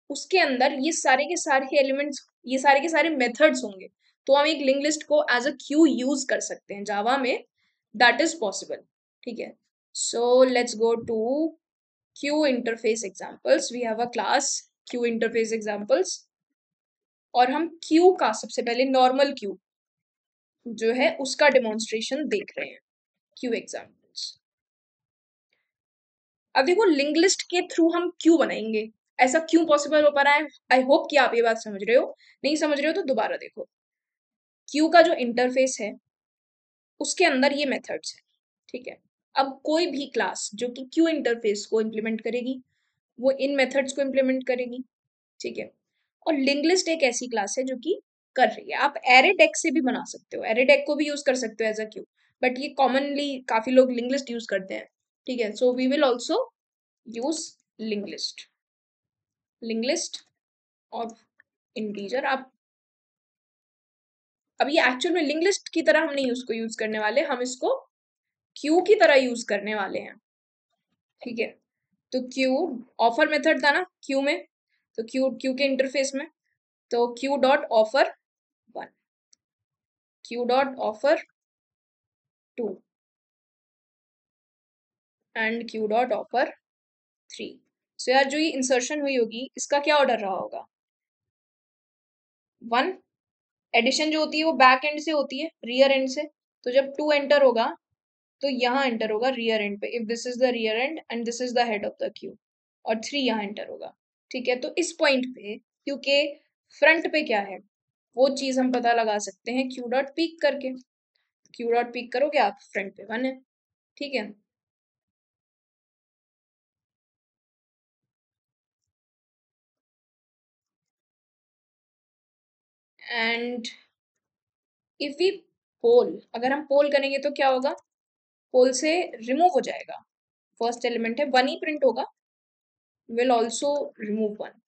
उसके अंदर ये सारे के सारे एलिमेंट्स ये सारे के सारे मेथड्स होंगे तो हम एक लिंक लिस्ट को एज अ क्यू यूज कर सकते हैं जावा में दैट इज पॉसिबल ठीक है so let's go to queue interface examples we have a class queue interface examples और हम क्यू का सबसे पहले नॉर्मल क्यू जो है उसका डेमोन्स्ट्रेशन देख रहे हैं क्यू एग्जाम्पल्स अब देखो लिंक लिस्ट के थ्रू हम क्यू बनाएंगे ऐसा क्यों पॉसिबल हो पा रहा है आई होप कि आप ये बात समझ रहे हो नहीं समझ रहे हो तो दोबारा देखो क्यू का जो इंटरफेस है उसके अंदर ये मेथड्स है ठीक है अब कोई भी क्लास जो कि क्यू इंटरफेस को इम्प्लीमेंट करेगी वो इन मेथड्स को इम्प्लीमेंट करेगी ठीक है और लिंगलिस्ट एक ऐसी क्लास है जो कि कर रही है आप एरेडेक से भी बना सकते हो एरेडेक को भी यूज कर सकते हो एज अ क्यू बट ये कॉमनली काफी लोग लिंगलिस्ट यूज करते हैं ठीक है so we will also use linked list linked list of integer आप अब ये एक्चुअल में लिंग लिस्ट की तरह हम नहीं उसको यूज करने वाले हम इसको क्यू की तरह यूज करने वाले हैं ठीक है तो क्यू ऑफर मेथड था ना क्यू में तो क्यू क्यू के इंटरफेस में तो queue dot offer one queue dot offer two and queue dot offer three so so, यार जो ये इंसर्शन हुई होगी इसका क्या ऑर्डर रहा होगा वन एडिशन जो होती है वो बैक एंड से होती है रियर एंड से तो जब टू एंटर होगा तो यहाँ एंटर होगा रियर एंड पे if this is the rear end and this is the head of the queue और थ्री यहाँ एंटर होगा ठीक है तो इस पॉइंट पे क्यू के फ्रंट पे क्या है वो चीज हम पता लगा सकते हैं क्यू डॉट पीक करके क्यू डॉट पीक करोगे आप फ्रंट पे वन है ठीक है एंड इफ वी पोल अगर हम पोल करेंगे तो क्या होगा पोल से रिमूव हो जाएगा फर्स्ट एलिमेंट है वन ही प्रिंट होगा विल ऑल्सो रिमूव वन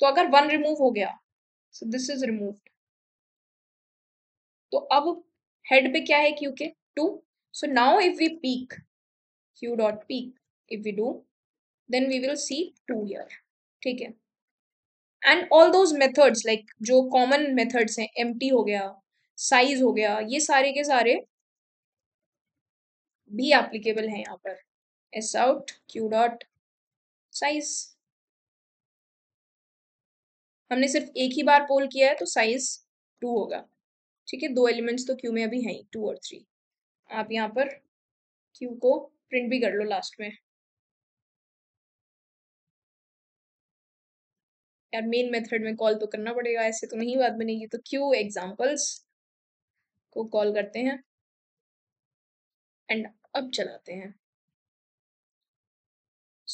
तो अगर वन रिमूव हो गया सो दिस इज रिमूव तो अब हेड पे क्या है क्यू के two so now if we peek queue dot peek if we do then we will see two here ठीक है and all those methods like जो कॉमन मेथड्स हैं एम हो गया साइज हो गया ये सारे के सारे भी एप्लीकेबल हैं यहाँ पर S out queue dot size हमने सिर्फ एक ही बार पोल किया है तो साइज टू होगा ठीक है दो एलिमेंट्स तो क्यू में अभी हैं टू और थ्री आप यहाँ पर क्यू को प्रिंट भी कर लो लास्ट में यार मेन मेथड में कॉल तो करना पड़ेगा ऐसे तो नहीं बात बनेगी तो क्यू एग्जांपल्स को कॉल करते हैं एंड अब चलाते हैं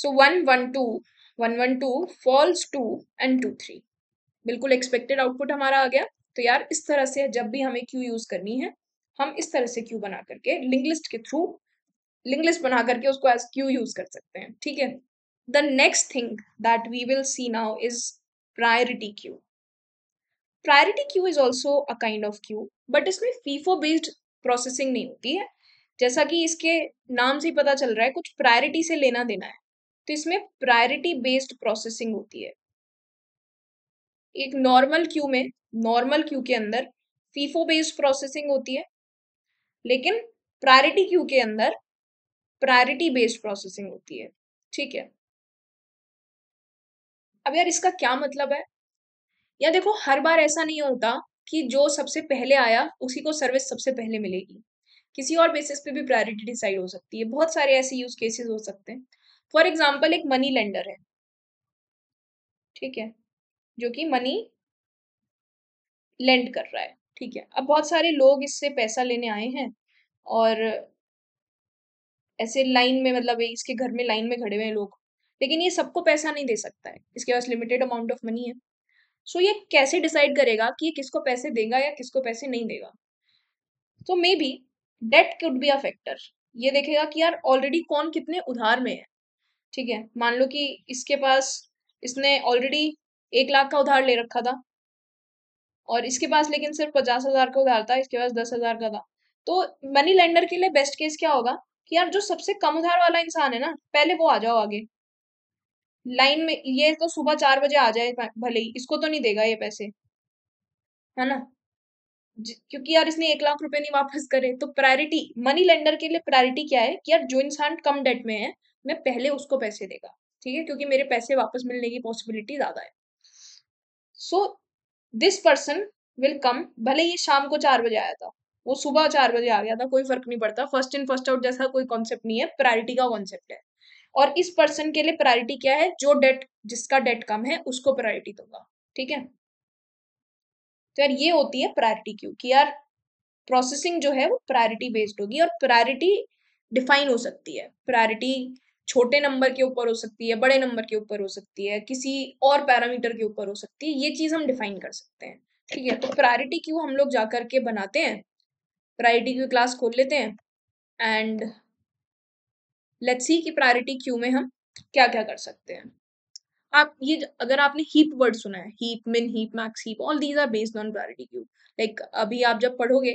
so one one two one one two false two and two three बिल्कुल एक्सपेक्टेड आउटपुट हमारा आ गया तो यार इस तरह से जब भी हमें क्यू यूज करनी है हम इस तरह से क्यू बना करके लिंगलिस्ट के थ्रू लिंगलिस्ट बना करके उसको एज क्यू यूज कर सकते हैं ठीक है the next thing that we will see now is priority queue priority queue is also a kind of queue but इसमें फीफो बेस्ड प्रोसेसिंग नहीं होती है जैसा कि इसके नाम से ही पता चल रहा है कुछ प्रायोरिटी से लेना देना है तो इसमें प्रायोरिटी बेस्ड प्रोसेसिंग होती है एक नॉर्मल क्यू में नॉर्मल क्यू के अंदर फीफो बेस्ड प्रोसेसिंग होती है लेकिन प्रायोरिटी क्यू के अंदर प्रायोरिटी बेस्ड प्रोसेसिंग होती है ठीक है अब यार इसका क्या मतलब है या देखो हर बार ऐसा नहीं होता कि जो सबसे पहले आया उसी को सर्विस सबसे पहले मिलेगी किसी और बेसिस पे भी प्रायोरिटी डिसाइड हो सकती है बहुत सारे ऐसे यूज केसेस हो सकते हैं फॉर एग्जाम्पल एक मनी लेंडर है ठीक है जो कि मनी लेंड कर रहा है ठीक है अब बहुत सारे लोग इससे पैसा लेने आए हैं और ऐसे लाइन में मतलब इसके घर में लाइन में खड़े हुए हैं लोग लेकिन ये सबको पैसा नहीं दे सकता है इसके पास लिमिटेड अमाउंट ऑफ मनी है सो so, ये कैसे डिसाइड करेगा कि ये किसको पैसे देगा या किसको पैसे नहीं देगा तो maybe debt could be a factor ये देखेगा कि यार ऑलरेडी कौन कितने उधार में है ठीक है मान लो कि इसके पास इसने ऑलरेडी एक लाख का उधार ले रखा था और इसके पास लेकिन सिर्फ पचास हजार का उधार था इसके पास दस हजार का था तो मनी लेंडर के लिए बेस्ट केस क्या होगा कि यार जो सबसे कम उधार वाला इंसान है ना पहले वो आ जाओ आगे लाइन में ये तो सुबह चार बजे आ जाए भले ही इसको तो नहीं देगा ये पैसे है ना क्योंकि यार इसने एक लाख रुपए नहीं वापस करे तो प्रायोरिटी मनी लेंडर के लिए प्रायोरिटी क्या है कि यार जो इंसान कम डेट में है मैं पहले उसको पैसे देगा ठीक है क्योंकि मेरे पैसे वापस मिलने की पॉसिबिलिटी ज्यादा है so this person will come भले ये शाम को चार बजे आया था वो सुबह चार बजे आ गया था कोई फर्क नहीं पड़ता फर्स्ट इन फर्स्ट आउट जैसा कोई कॉन्सेप्ट नहीं है प्रायोरिटी का कॉन्सेप्ट है और इस पर्सन के लिए प्रायोरिटी क्या है जो डेट जिसका डेट कम है उसको प्रायोरिटी दूंगा ठीक है तो यार ये होती है प्रायोरिटी क्यू कि यार प्रोसेसिंग जो है वो प्रायोरिटी बेस्ड होगी और प्रायोरिटी डिफाइन हो सकती है प्रायोरिटी छोटे नंबर के ऊपर हो सकती है बड़े नंबर के ऊपर हो सकती है किसी और पैरामीटर के ऊपर हो सकती है ये चीज हम डिफाइन कर सकते हैं ठीक है तो प्रायोरिटी क्यू हम लोग जाकर के बनाते हैं प्रायोरिटी क्यू क्लास खोल लेते हैं एंड लेट्स सी कि प्रायोरिटी क्यू में हम क्या क्या कर सकते हैं आप ये अगर आपने हीप वर्ड सुना है heap min heap max heap all these are based on priority queue like अभी आप जब पढ़ोगे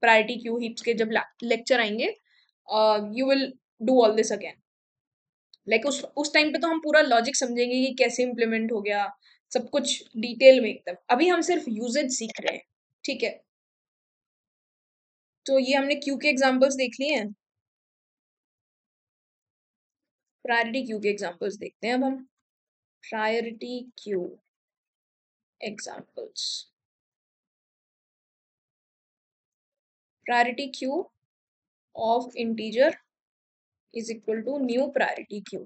प्रायोरिटी क्यू हीप्स के जब लेक्चर आएंगे you will do all this again like उस उस टाइम पे तो हम पूरा लॉजिक समझेंगे कि कैसे इम्प्लीमेंट हो गया सब कुछ डिटेल में एकदम अभी हम सिर्फ यूजेज सीख रहे हैं ठीक है तो ये हमने क्यू के एग्जाम्पल्स देख लिए हैं प्रायोरिटी क्यू के एग्जाम्पल्स देखते हैं अब हम priority queue examples priority queue of integer is equal to new priority queue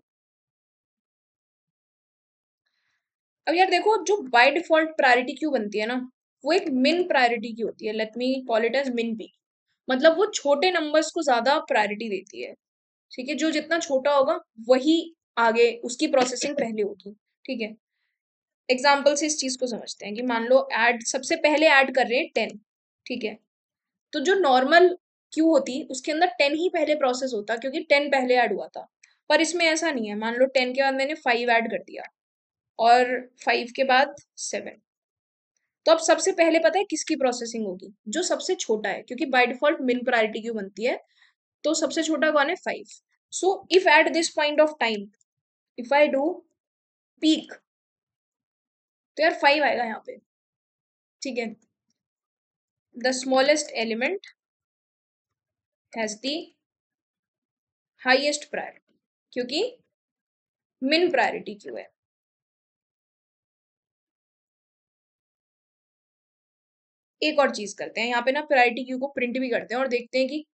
अब यार देखो जो बाय डिफॉल्ट प्रायोरिटी क्यू बनती है ना वो एक मिन प्रायोरिटी की होती है let me call it as min B मतलब वो छोटे नंबर्स को ज्यादा प्रायोरिटी देती है ठीक है जो जितना छोटा होगा वही आगे उसकी प्रोसेसिंग पहले होगी ठीक है एग्जाम्पल से इस चीज को समझते हैं कि मान लो एड सबसे पहले ऐड कर रहे हैं टेन ठीक है तो जो नॉर्मल क्यू होती उसके अंदर टेन ही पहले प्रोसेस होता क्योंकि टेन पहले ऐड हुआ था पर इसमें ऐसा नहीं है मान लो टेन के बाद मैंने फाइव ऐड कर दिया और फाइव के बाद सेवन तो अब सबसे पहले पता है किसकी प्रोसेसिंग होगी जो सबसे छोटा है क्योंकि by default min priority queue बनती है तो सबसे छोटा कौन है five so if at this point of time if I do peek तो यार फाइव आएगा यहाँ पे ठीक है the smallest element has the highest priority क्योंकि मिन प्रायोरिटी क्यू है एक और चीज करते हैं यहाँ पे ना प्रायोरिटी क्यू को प्रिंट भी करते हैं और देखते हैं कि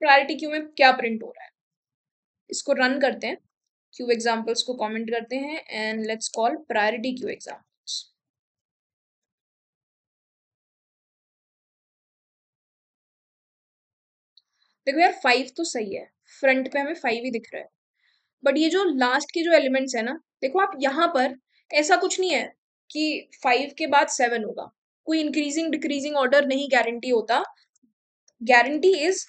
प्रायोरिटी क्यू में क्या प्रिंट हो रहा है इसको रन करते हैं क्यू एग्जाम्पल्स को कमेंट करते हैं and let's call priority queue examples देखो यार फाइव तो सही है फ्रंट पे हमें फाइव ही दिख रहा है बट ये जो लास्ट के जो एलिमेंट्स है ना देखो आप यहाँ पर ऐसा कुछ नहीं है कि फाइव के बाद सेवन होगा कोई इंक्रीजिंग डिक्रीजिंग ऑर्डर नहीं गारंटी होता गारंटी इज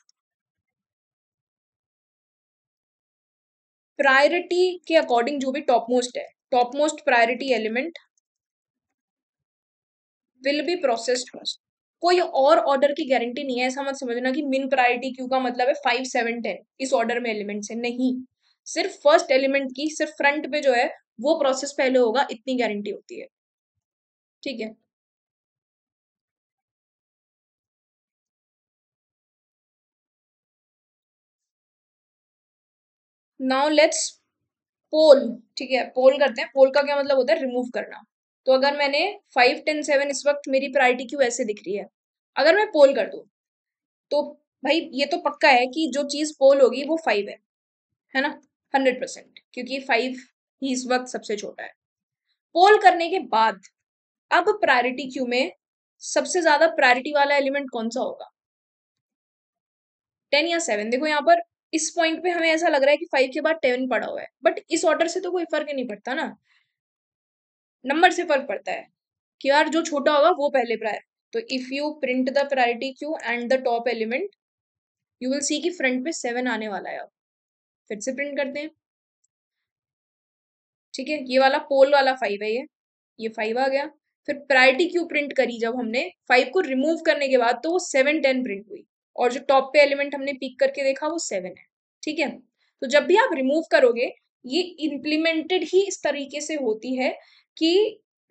प्रायोरिटी के अकॉर्डिंग जो भी टॉप मोस्ट है top most priority element will be processed first कोई और ऑर्डर की गारंटी नहीं है ऐसा मत समझना कि मिन प्रायोरिटी क्यू का मतलब है फाइव सेवन टेन इस ऑर्डर में एलिमेंट से नहीं सिर्फ फर्स्ट एलिमेंट की सिर्फ फ्रंट पे जो है वो प्रोसेस पहले होगा इतनी गारंटी होती है ठीक है नाउ लेट्स पोल ठीक है पोल करते हैं पोल का क्या मतलब होता है रिमूव करना तो अगर मैंने फाइव टेन सेवन इस वक्त मेरी प्रायोरिटी क्यों ऐसे दिख रही है अगर मैं पोल कर दू तो भाई ये तो पक्का है कि जो चीज़ पोल होगी वो फाइव है है ना हंड्रेड परसेंट क्योंकि फाइव ही इस वक्त सबसे छोटा है पोल करने के बाद अब प्रायोरिटी क्यू में सबसे ज्यादा प्रायोरिटी वाला एलिमेंट कौन सा होगा टेन या सेवन देखो यहाँ पर इस पॉइंट पे हमें ऐसा लग रहा है कि फाइव के बाद टेन पड़ा हुआ है बट इस ऑर्डर से तो कोई फर्क नहीं पड़ता ना नंबर से फर्क पड़ता है कि यार जो छोटा होगा वो पहले प्रायर तो if you print the priority queue and the top element you will see कि फ्रंट पे सेवन आने वाला है अब फिर से प्रिंट करते हैं ठीक है ये वाला पोल वाला फाइव है ये ये फाइव आ गया फिर प्रायोरिटी क्यू प्रिंट करी जब हमने फाइव को रिमूव करने के बाद तो वो सेवन टेन प्रिंट हुई और जो टॉप पे एलिमेंट हमने पिक करके देखा वो सेवन है ठीक है तो जब भी आप रिमूव करोगे ये इम्प्लीमेंटेड ही इस तरीके से होती है कि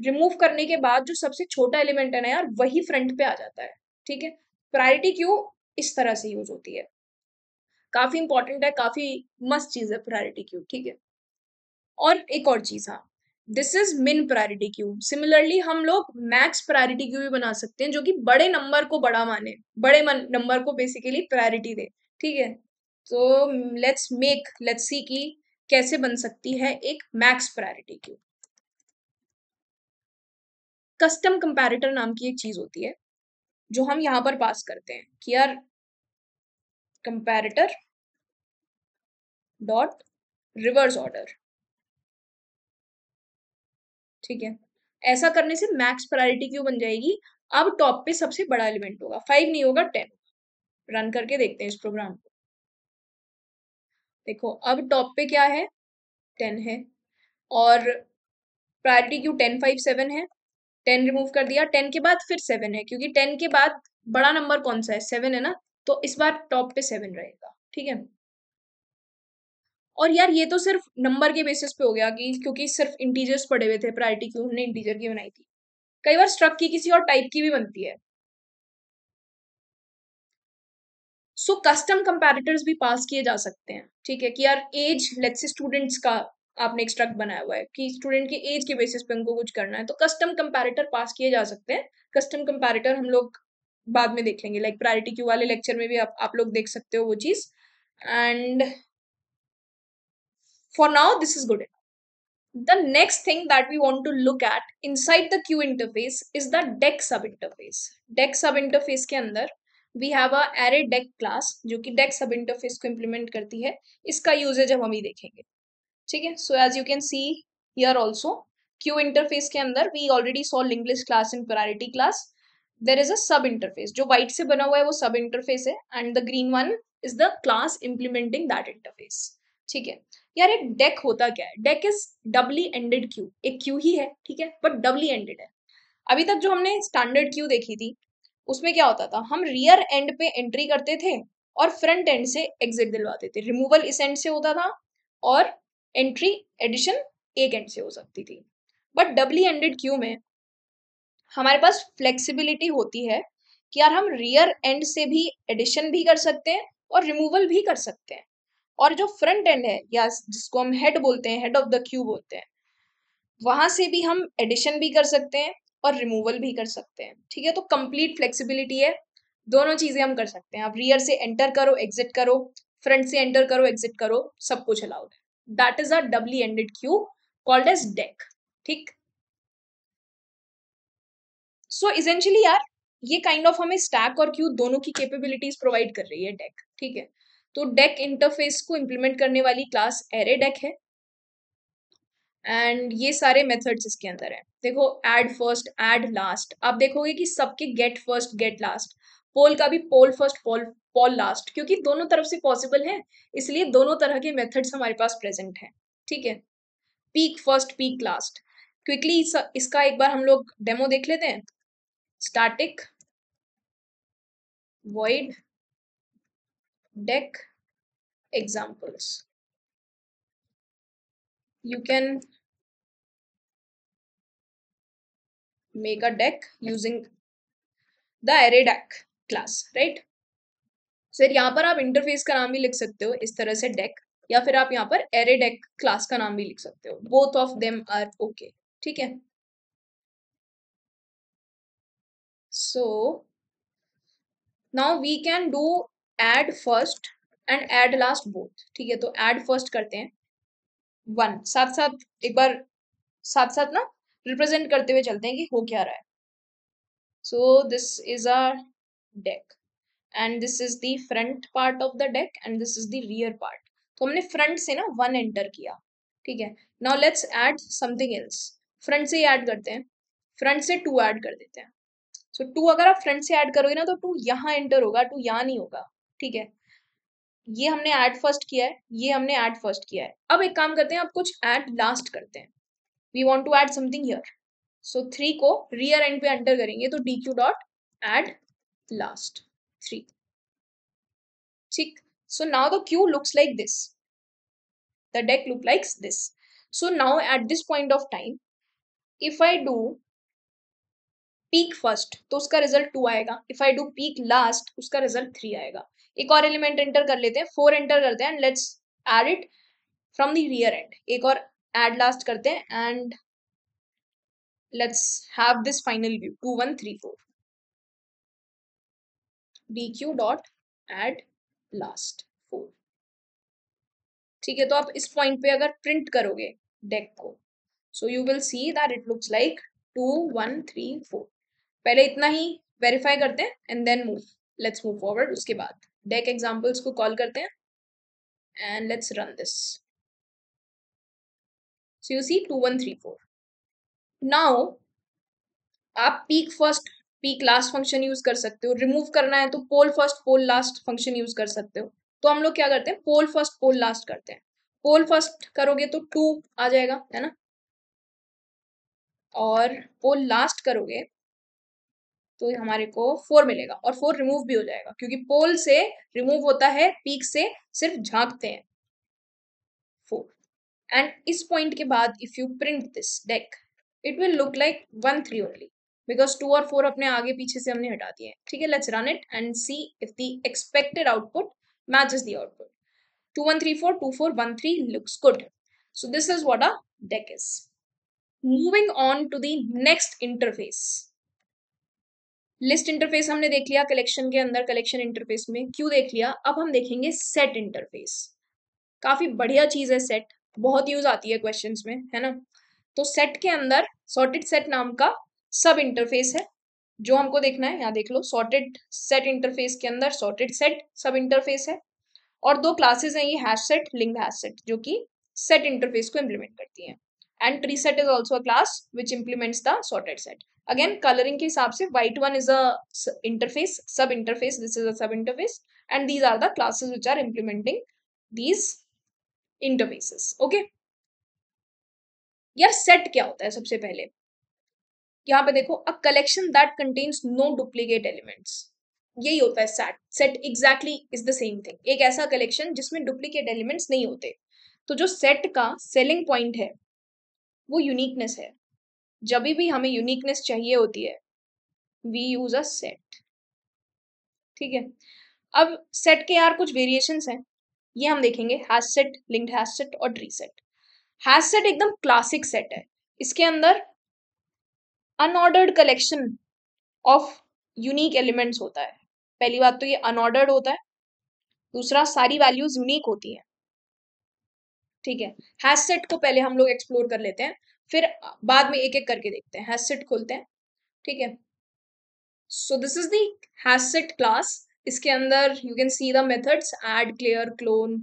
रिमूव करने के बाद जो सबसे छोटा एलिमेंट है ना यार वही फ्रंट पे आ जाता है ठीक है प्रायोरिटी क्यू इस तरह से यूज होती है काफी इंपॉर्टेंट है काफी मस्त चीज है प्रायोरिटी क्यू ठीक है और एक और चीज हाँ this is min priority queue similarly हम लोग मैक्स प्रायोरिटी क्यू भी बना सकते हैं जो कि बड़े नंबर को बड़ा माने बड़े नंबर को बेसिकली प्रायोरिटी दे ठीक है तो लेट्स मेक लेट्स सी की कैसे बन सकती है एक max priority queue custom comparator नाम की एक चीज होती है जो हम यहां पर पास करते हैं कि यार कंपैरेटर डॉट रिवर्स ऑर्डर ठीक है ऐसा करने से मैक्स प्रायोरिटी क्यों बन जाएगी अब टॉप पे सबसे बड़ा एलिमेंट होगा फाइव नहीं होगा टेन रन करके देखते हैं इस प्रोग्राम को देखो अब टॉप पे क्या है टेन है और priority queue ten five seven है टेन रिमूव कर दिया टेन के बाद फिर सेवन है क्योंकि टेन के बाद बड़ा नंबर कौन सा है सेवन है ना तो इस बार टॉप पे सेवन रहेगा ठीक है और यार ये तो सिर्फ नंबर के बेसिस पे हो गया कि क्योंकि सिर्फ इंटीजर्स पड़े हुए थे प्रायोरिटी क्यू हमने इंटीजर की बनाई थी कई बार स्ट्रक की किसी और टाइप की भी बनती है सो कस्टम कंपेरिटर्स भी पास किए जा सकते हैं ठीक है कि यार एज लेट्स स्टूडेंट्स का आपने एक स्ट्रक बनाया हुआ है कि स्टूडेंट के एज के बेसिस पे उनको कुछ करना है तो कस्टम कंपेरिटर पास किए जा सकते हैं कस्टम कंपेरिटर हम लोग बाद में देख लेंगे लाइक प्रायोरिटी क्यू वाले लेक्चर में भी आप आप लोग देख सकते हो वो चीज़ and For now, this is good enough. The next thing that we want to look at inside the queue interface is the deck sub interface. Deck sub interface के अंदर we have a array deque class जो कि डेक सब इंटरफेस को इम्प्लीमेंट करती है इसका यूजेज हम अभी देखेंगे ठीक है so as you can see here also queue interface के अंदर we already saw link list class in priority class there is a sub interface जो व्हाइट से बना हुआ है वो सब इंटरफेस है and the green one is the class implementing that interface ठीक है यार एक डेक होता क्या है deque is doubly ended queue एक क्यू ही है ठीक है बट डबली एंडेड है अभी तक जो हमने स्टैंडर्ड क्यू देखी थी उसमें क्या होता था हम रियर एंड पे एंट्री करते थे और फ्रंट एंड से एग्जिट दिलवाते थे रिमूवल इस एंड से होता था और एंट्री एडिशन एक एंड से हो सकती थी बट डबली एंडेड क्यू में हमारे पास फ्लेक्सिबिलिटी होती है कि यार हम रियर एंड से भी एडिशन भी कर सकते हैं और रिमूवल भी कर सकते हैं और जो फ्रंट एंड है या जिसको हम हेड बोलते हैं हेड ऑफ द क्यू बोलते हैं वहां से भी हम एडिशन भी कर सकते हैं और रिमूवल भी कर सकते हैं ठीक है तो कंप्लीट फ्लेक्सिबिलिटी है दोनों चीजें हम कर सकते हैं आप रियर से एंटर करो एग्जिट करो फ्रंट से एंटर करो एग्जिट करो सब कुछ अलाउड है that is a doubly ended queue called as deque ठीक सो इजेंशियली यार ये काइंड kind ऑफ of हमें स्टैक और क्यू दोनों की कैपेबिलिटीज प्रोवाइड कर रही है डेक ठीक है तो डेक इंटरफेस को इम्प्लीमेंट करने वाली क्लास एरे डेक है एंड ये सारे मेथड्स इसके अंदर हैं देखो एड फर्स्ट एड लास्ट आप देखोगे कि सबके get first get last poll का भी पोल फर्स्ट पोल पोल लास्ट क्योंकि दोनों तरफ से पॉसिबल है इसलिए दोनों तरह के मेथड्स हमारे पास प्रेजेंट हैं ठीक है peek first peek last quickly इसका एक बार हम लोग डेमो देख लेते हैं static void deck examples. You can make a deck using the array deck class, right? फिर यहाँ पर आप इंटरफेस का नाम भी लिख सकते हो इस तरह से डेक या फिर आप यहाँ पर एरे डेक क्लास का नाम भी लिख सकते हो both of them are okay ठीक है so now we can do add first and add last both ठीक है तो एड फर्स्ट करते हैं वन साथ साथ एक बार साथ साथ ना रिप्रेजेंट करते हुए चलते हैं कि हो क्या रहा है so this is our deque and this is the front part of the deque and this is the rear part तो हमने फ्रंट से ना वन एंटर किया ठीक है now let's add something else front से ही ऐड करते हैं फ्रंट से टू ऐड कर देते हैं सो so, टू अगर आप फ्रंट से ऐड करोगे ना तो टू यहाँ एंटर होगा टू यहाँ नहीं होगा ठीक है ये हमने एड फर्स्ट किया है ये हमने एड फर्स्ट किया है अब एक काम करते हैं अब कुछ एड लास्ट करते हैं we want to add something here so three को रियर एंड पे एंटर करेंगे तो D Q dot add last three ठीक so now the queue looks like this the deque look like this so now at this point of time if I do peek first तो उसका रिजल्ट टू आएगा if I do peek last उसका रिजल्ट थ्री आएगा एक और एलिमेंट एंटर कर लेते हैं फोर एंटर करते हैं and let's add it from the rear end एक और एड लास्ट करते हैं and let's have this final view two one three four D Q dot add last four ठीक है तो आप इस पॉइंट पे अगर प्रिंट करोगे डेक को so you will see that it looks like two one three four पहले इतना ही वेरीफाई करते हैं and then move let's move forward उसके बाद डेक एग्जाम्पल्स को कॉल करते हैं and let's run this so you see two one three four now आप peek first peek last function use कर सकते हो रिमूव करना है तो poll first poll last function use कर सकते हो तो हम लोग क्या करते हैं पोल फर्स्ट पोल लास्ट करते हैं पोल फर्स्ट करोगे तो टू आ जाएगा है ना और पोल लास्ट करोगे तो हमारे को फोर मिलेगा और फोर रिमूव भी हो जाएगा क्योंकि पोल से रिमूव होता है पीक से सिर्फ झांकते हैं फोर एंड इस पॉइंट के बाद if you print this deque it will look like one three only because two और फोर अपने आगे पीछे से हमने हटा दिए ठीक है let's run it and see if the expected output two four one three looks good so this is what a deque is Moving on to the next interface. List interface हमने देख लिया कलेक्शन के अंदर कलेक्शन इंटरफेस में क्यों देख लिया अब हम देखेंगे सेट इंटरफेस काफी बढ़िया चीज है सेट बहुत यूज आती है क्वेश्चन में है ना तो सेट के अंदर सॉर्टेड सेट नाम का सब इंटरफेस है जो हमको देखना है यहाँ देख लो सॉर्टेड सेट इंटरफेस के अंदर सॉर्टेड सेट सब इंटरफेस है और दो क्लासेस हैं ये hash set link hash set जो कि सेट इंटरफेस को इम्प्लीमेंट करती हैं and tree set is also class which which implements the sorted again coloring के हिसाब से white one is a interface sub interface this is a sub interface and these are the classes which are implementing these interfaces okay यार सेट क्या होता है सबसे पहले यहां पे देखो a collection that contains no duplicate elements यही होता है set set exactly is the same thing एक ऐसा कलेक्शन जिसमें डुप्लीकेट एलिमेंट्स नहीं होते तो जो सेट का सेलिंग पॉइंट है वो यूनिकनेस है जब भी हमें यूनिकनेस चाहिए होती है वी यूज अ सेट ठीक है अब सेट के यार कुछ वेरिएशन हैं ये हम देखेंगे hash set linked hash set और ट्री सेट हैज सेट एकदम क्लासिक सेट है इसके अंदर unordered collection of unique elements होता है पहली बात तो ये अनऑर्डर्ड होता है दूसरा सारी वैल्यूज यूनिक होती है ठीक है हैज सेट को पहले हम लोग एक्सप्लोर कर लेते हैं फिर बाद में एक एक करके देखते हैं हैसेट खोलते हैं ठीक है so this is the hash set class इसके अंदर you can see the methods add clear clone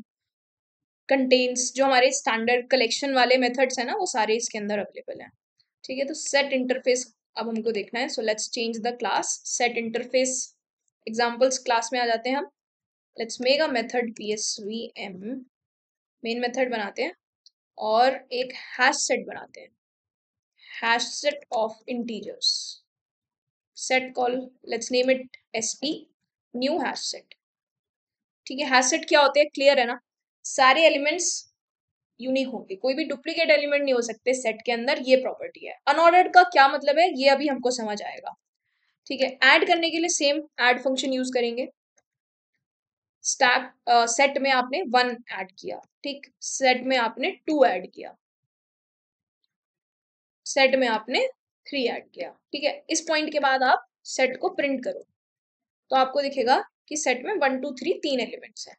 contains जो हमारे स्टैंडर्ड कलेक्शन वाले मेथड्स हैं ना वो सारे इसके अंदर अवेलेबल हैं ठीक है तो सेट इंटरफेस अब हमको देखना है so let's change the class set interface examples class में आ जाते हैं हम let's make a method P S V M main method बनाते हैं और एक हैश सेट बनाते हैं hash set of integers. Set call, let's name it sp, new hash set. ठीक है हैश सेट क्या होते हैं क्लियर है ना सारे एलिमेंट्स यूनिक होंगे कोई भी डुप्लीकेट एलिमेंट नहीं हो सकते सेट के अंदर ये प्रॉपर्टी है अनऑर्डर्ड का क्या मतलब है ये अभी हमको समझ आएगा ठीक है ऐड करने के लिए सेम ऐड फंक्शन यूज करेंगे स्टैक सेट uh, में आपने वन ऐड किया ठीक सेट में आपने टू ऐड किया सेट में आपने थ्री ऐड किया ठीक है इस पॉइंट के बाद आप सेट को प्रिंट करो तो आपको दिखेगा कि सेट में वन टू थ्री तीन एलिमेंट्स हैं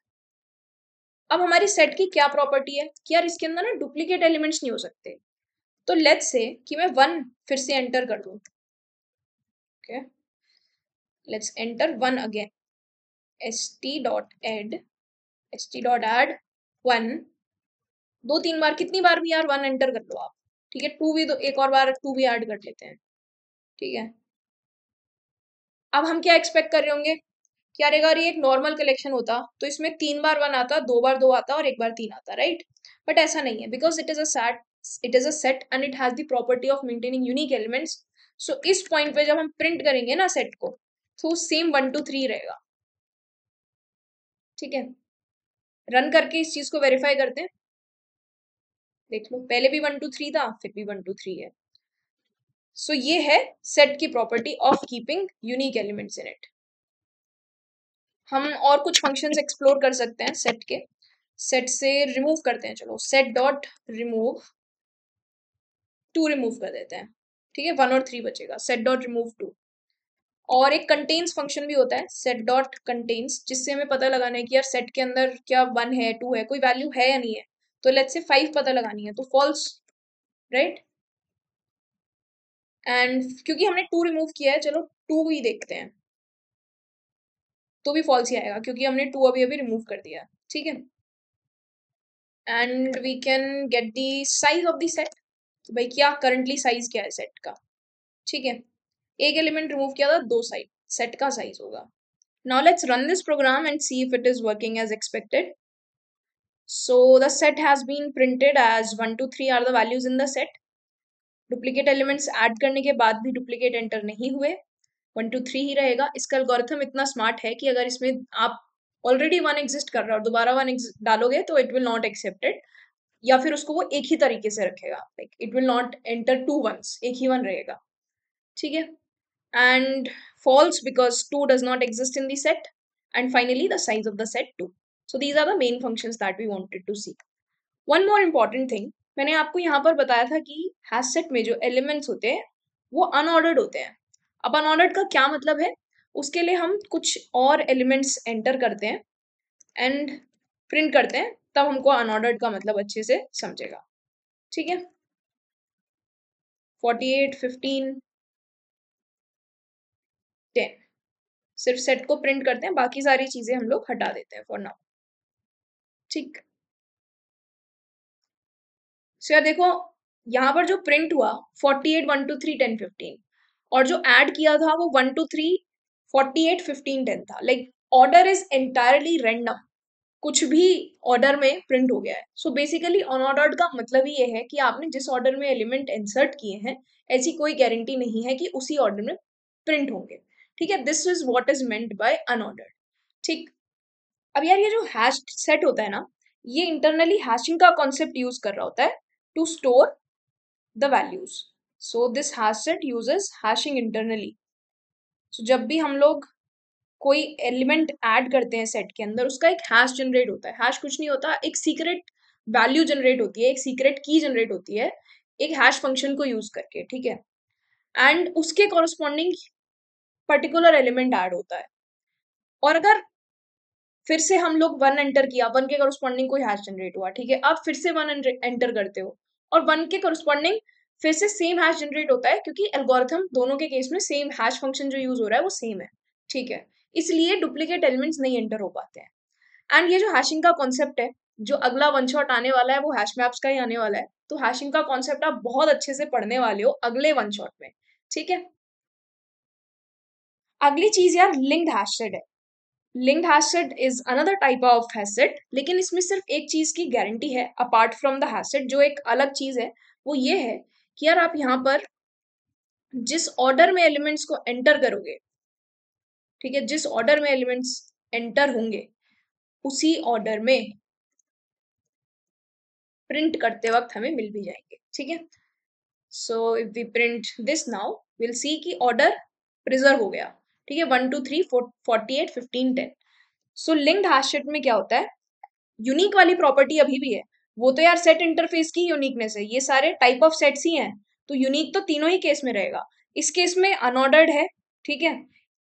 अब हमारी सेट की क्या प्रॉपर्टी है कि यार इसके अंदर ना डुप्लीकेट एलिमेंट्स नहीं हो सकते तो लेट से कि मैं वन फिर से एंटर कर दूँ okay let's enter one again S T dot add S T dot add one दो तीन बार कितनी बार भी यार वन एंटर कर लो आप ठीक है टू भी तो एक और बार टू भी ऐड कर लेते हैं ठीक है अब हम क्या एक्सपेक्ट कर रहे होंगे क्या रहेगा अगर ये एक नॉर्मल कलेक्शन होता तो इसमें तीन बार वन आता दो बार दो आता और एक बार तीन आता राइट बट ऐसा नहीं है because it is at it is a set and it has the property of maintaining unique elements so इस पॉइंट पे जब हम प्रिंट करेंगे ना सेट को तो सेम वन टू थ्री रहेगा ठीक है रन करके इस चीज को वेरीफाई करते हैं देख लो पहले भी वन टू थ्री था फिर भी वन टू थ्री है सो so, ये है सेट की property of keeping unique elements in it हम और कुछ फंक्शंस एक्सप्लोर कर सकते हैं सेट के सेट से रिमूव करते हैं चलो set dot remove two remove कर देते हैं ठीक है वन और थ्री बचेगा सेट डॉट रिमूव टू और एक कंटेन्स फंक्शन भी होता है सेट डॉट कंटेन्स जिससे हमें पता लगाना है कि यार सेट के अंदर क्या वन है टू है कोई वैल्यू है या नहीं है तो लेट्स से फाइव पता लगानी है तो फॉल्स राइट एंड क्योंकि हमने टू रिमूव किया है चलो टू ही देखते हैं तो भी फॉल्स ही आएगा क्योंकि हमने टू अभी अभी रिमूव कर दिया ठीक है and we can get the size of the set तो भाई क्या करंटली साइज क्या है सेट का ठीक है एक एलिमेंट रिमूव किया था दो साइड सेट का साइज होगा now let's run this program and see if it is working as expected So the set has been printed as one two three are the values in the set duplicate elements add करने के बाद भी डुप्लीकेट एंटर नहीं हुए वन टू थ्री ही रहेगा इसका एल्गोरिथम इतना स्मार्ट है कि अगर इसमें आप ऑलरेडी वन एग्जिस्ट कर रहे हो और दोबारा वन डालोगे तो इट विल नॉट एक्सेप्टेड या फिर उसको वो एक ही तरीके से रखेगा like it will not enter two one एक ही वन रहेगा ठीक है and false because two does not exist in the set and finally the size of the set two so these are the main functions that we wanted to see one more important thing मैंने आपको यहाँ पर बताया था कि हैज सेट में जो एलिमेंट्स होते हैं वो अनऑर्डर्ड होते हैं अब अनऑर्डर्ड का क्या मतलब है उसके लिए हम कुछ और एलिमेंट्स एंटर करते हैं एंड प्रिंट करते हैं तब हमको अनऑर्डर्ड का मतलब अच्छे से समझेगा ठीक है फोर्टी एट फिफ्टीन टेन सिर्फ सेट को प्रिंट करते हैं बाकी सारी चीजें हम लोग हटा देते हैं फॉर नाउ ठीक सो यार देखो यहाँ पर जो प्रिंट हुआ forty eight one two three ten fifteen और जो ऐड किया था वो one two three forty eight fifteen ten था like order is entirely random कुछ भी ऑर्डर में प्रिंट हो गया है सो बेसिकली अनऑर्डर्ड का मतलब ही ये है कि आपने जिस ऑर्डर में एलिमेंट इंसर्ट किए हैं ऐसी कोई गारंटी नहीं है कि उसी ऑर्डर में प्रिंट होंगे ठीक है this is what is meant by unordered ठीक अब यार ये जो हैश सेट होता है ना ये इंटरनली हैशिंग का कॉन्सेप्ट यूज कर रहा होता है to store the values so this hash set uses hashing internally so जब भी हम लोग कोई एलिमेंट ऐड करते हैं सेट के अंदर उसका एक हैश जनरेट होता है हैश कुछ नहीं होता एक सीक्रेट वैल्यू जनरेट होती है एक सीक्रेट की जनरेट होती है एक हैश फंक्शन को यूज करके ठीक है एंड उसके कॉरस्पॉन्डिंग पर्टिकुलर एलिमेंट ऐड होता है और अगर फिर से हम लोग वन एंटर किया वन के करस्पॉन्डिंग कोई हैश जनरेट हुआ ठीक है आप फिर से वन एंटर करते हो और वन के करस्पॉन्डिंग फिर से सेम हैश जनरेट होता है क्योंकि एल्गोरिथम दोनों के केस में सेम हैश फंक्शन जो यूज हो रहा है वो सेम है ठीक है इसलिए डुप्लीकेट एलिमेंट्स नहीं एंटर हो पाते हैं एंड ये जो हैशिंग का कॉन्सेप्ट है जो अगला वन शॉट आने वाला है वो हैश मैप्स का ही आने वाला है तो हैशिंग का कॉन्सेप्ट आप बहुत अच्छे से पढ़ने वाले हो अगले वन शॉट में ठीक है अगली चीज यार लिंक्ड हैशेड है linked hash set is another type of hash set लेकिन इसमें सिर्फ एक चीज की गारंटी है अपार्ट फ्रॉम द हैसेट जो एक अलग चीज है वो ये है कि यार आप यहाँ पर जिस ऑर्डर में एलिमेंट्स को एंटर करोगे ठीक है जिस ऑर्डर में एलिमेंट्स एंटर होंगे उसी ऑर्डर में प्रिंट करते वक्त हमें मिल भी जाएंगे ठीक है so if we print this now will see कि ऑर्डर प्रिजर्व हो गया ठीक है one two three four forty eight fifteen ten so link hash set में क्या होता है यूनिक वाली प्रॉपर्टी अभी भी है वो तो यार सेट इंटरफेस की यूनिकनेस है ये सारे टाइप ऑफ सेट्स ही हैं तो यूनिक तो तीनों ही केस में रहेगा इस केस में अनऑर्डर्ड है ठीक है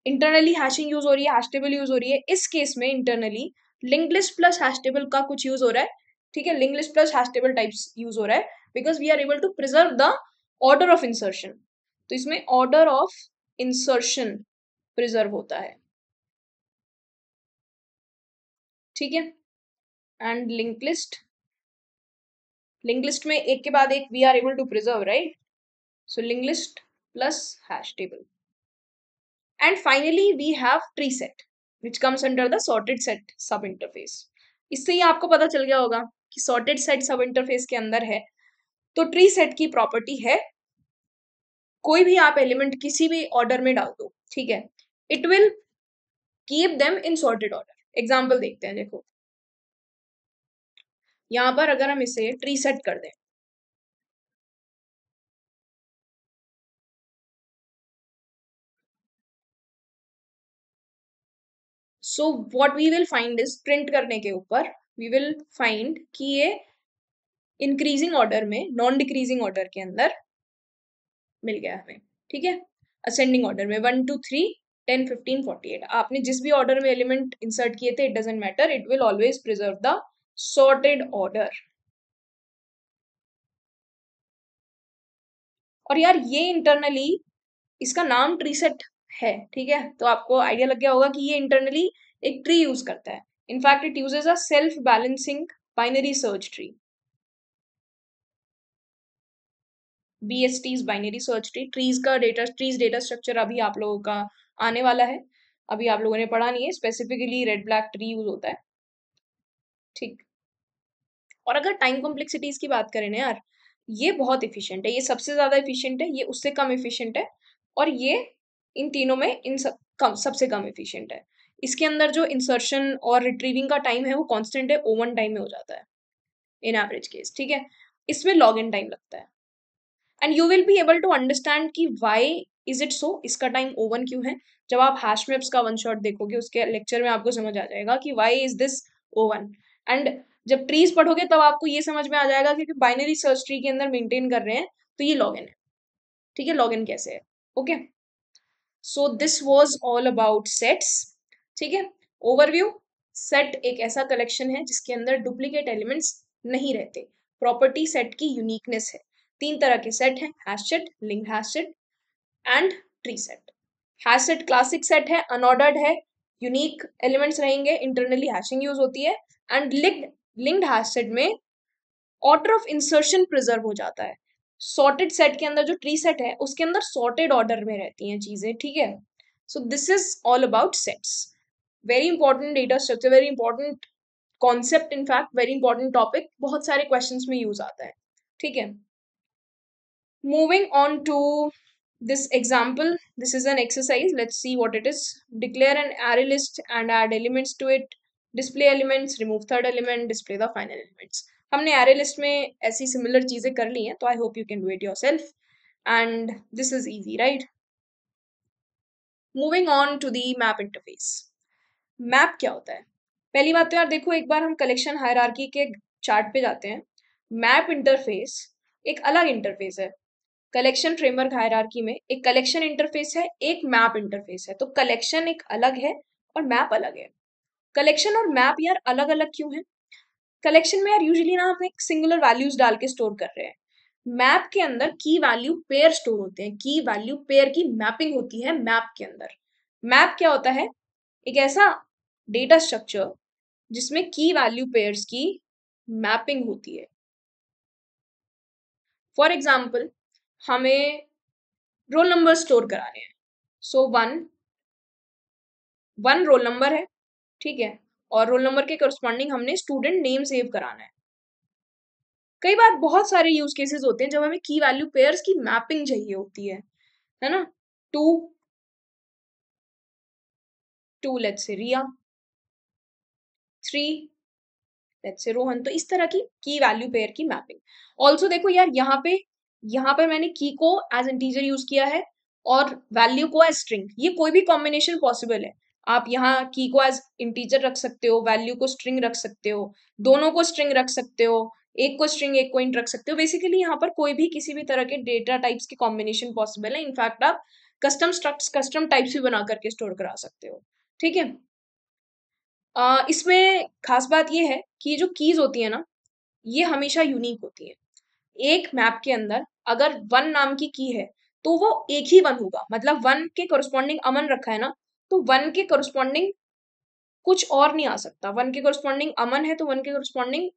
इंटरनली हैशिंग यूज हो रही है हैशटेबल यूज हो रही है इस केस में internally link list plus hashtable का कुछ यूज हो रहा है ठीक है link list plus hashtable types use हो रहा है because we are able to preserve the order of insertion तो इसमें ऑर्डर ऑफ इंसर्शन प्रिजर्व होता है ठीक है and link list link list में एक के बाद एक we are able to preserve right so link list plus hash table and finally we have tree set which comes under the sorted set sub interface इससे ही आपको पता चल गया होगा कि सॉर्टेड सेट सब इंटरफेस के अंदर है तो ट्री सेट की प्रॉपर्टी है कोई भी आप एलिमेंट किसी भी ऑर्डर में डाल दो ठीक है it will keep them in sorted order example देखते हैं देखो यहां पर अगर हम इसे ट्री सेट कर दें so what we will find is print करने के ऊपर वी विल फाइंड कि ये इंक्रीजिंग ऑर्डर में नॉन डिक्रीजिंग ऑर्डर के अंदर मिल गया हमें ठीक है असेंडिंग ऑर्डर में one two three ten fifteen forty eight आपने जिस भी ऑर्डर में एलिमेंट इंसर्ट किए थे it doesn't matter it will always preserve the sorted order और यार ये इंटरनली इसका नाम ट्री सेट है ठीक है तो आपको आइडिया लग गया होगा कि ये इंटरनली एक ट्री यूज करता है in fact it uses a self balancing binary search tree B S Ts binary search tree trees का डेटा ट्रीज डेटा स्ट्रक्चर अभी आप लोगों का आने वाला है अभी आप लोगों ने पढ़ा नहीं है specifically red black tree use होता है ठीक और अगर टाइम कॉम्प्लेक्सिटीज की बात करें ना यार ये बहुत इफिशियंट है ये सबसे ज्यादा इफिशियंट है ये उससे कम इफिशियंट है और ये इन तीनों में इन सब कम सबसे कम इफिशियंट है इसके अंदर जो इंसर्शन और रिट्रीविंग का टाइम है वो कांस्टेंट है ओवन टाइम में हो जाता है इन एवरेज केस ठीक है इसमें लॉग इन टाइम लगता है and you will be able to understand कि वाई इज इट सो इसका टाइम ओ वन क्यों है जब आप हैश मैप्स का वन शॉट देखोगे उसके लेक्चर में आपको समझ आ जाएगा कि why is this O one and जब ट्रीज पढ़ोगे तब आपको ये समझ में आ जाएगा कि बाइनरी सर्च ट्री के अंदर मेंटेन कर रहे हैं तो ये लॉग इन है ठीक है लॉग इन कैसे है okay so this was all about sets ठीक है ओवरव्यू सेट एक ऐसा कलेक्शन है जिसके अंदर डुप्लीकेट एलिमेंट्स नहीं रहते प्रॉपर्टी सेट की यूनिकनेस है तीन तरह के सेट हैं hash set link hash set and tree set hash set classic set है अनऑर्डर्ड है यूनिक एलिमेंट्स रहेंगे इंटरनली हैशिंग यूज होती है and linked linked hash set में ऑर्डर ऑफ इंसर्शन प्रिजर्व हो जाता है सॉर्टेड सेट के अंदर जो ट्री सेट है उसके अंदर सॉर्टेड ऑर्डर में रहती हैं चीजें ठीक है so this is all about sets very important data structure very important concept in fact very important topic बहुत सारे क्वेश्चन में यूज आता है ठीक है moving on to this example this is an exercise let's see what it is declare an array list and add elements to it display elements remove third element display the final elements हमने एरे लिस्ट में ऐसी सिमिलर चीजें कर ली हैं तो I hope you can do it yourself and this is easy right moving on to the map interface map क्या होता है पहली बात तो यार देखो एक बार हम कलेक्शन हायरार्की के चार्ट पे जाते हैं मैप इंटरफेस एक अलग इंटरफेस है कलेक्शन फ्रेमवर्क हायरार्की में एक कलेक्शन इंटरफेस है एक मैप इंटरफेस है तो कलेक्शन एक अलग है और मैप अलग है कलेक्शन और मैप यार अलग अलग क्यों है कलेक्शन में यार यूजली ना हम एक सिंगुलर वैल्यूज डाल के स्टोर कर रहे हैं मैप के अंदर की वैल्यू पेयर स्टोर होते हैं की वैल्यू पेयर की मैपिंग होती है मैप के अंदर मैप क्या होता है एक ऐसा डेटा स्ट्रक्चर जिसमें की वैल्यू पेयर्स की मैपिंग होती है फॉर एग्जाम्पल हमें रोल नंबर स्टोर कराने हैं so one one roll number है ठीक है और रोल नंबर के करस्पॉन्डिंग हमने स्टूडेंट नेम सेव कराना है कई बार बहुत सारे यूज केसेस होते हैं जब हमें की वैल्यू पेयर्स की मैपिंग चाहिए होती है है ना to to let's say Riya three let's say Rohan तो इस तरह की की वैल्यू पेयर की मैपिंग ऑल्सो देखो यार यहाँ पे यहां पर मैंने की को एज इंटीजर यूज किया है और वैल्यू को एज स्ट्रिंग ये कोई भी कॉम्बिनेशन पॉसिबल है आप यहाँ की को एज इंटीजर रख सकते हो वैल्यू को स्ट्रिंग रख सकते हो दोनों को स्ट्रिंग रख सकते हो एक को स्ट्रिंग एक को इंट रख सकते हो बेसिकली यहाँ पर कोई भी किसी भी तरह के डेटा टाइप्स के कॉम्बिनेशन पॉसिबल है इनफैक्ट आप कस्टम स्ट्रक्ट कस्टम टाइप्स भी बना करके स्टोर करा सकते हो ठीक है इसमें खास बात यह है कि जो कीज होती है ना ये हमेशा यूनिक होती है एक मैप के अंदर अगर वन नाम की की है तो वो एक ही वन होगा मतलब वन के कोरस्पॉन्डिंग अमन रखा है ना तो वन के कोरस्पॉन्डिंग कुछ और नहीं आ सकता वन के कोरस्पॉन्डिंग अमन है तो वन के कोरस्पॉन्डिंग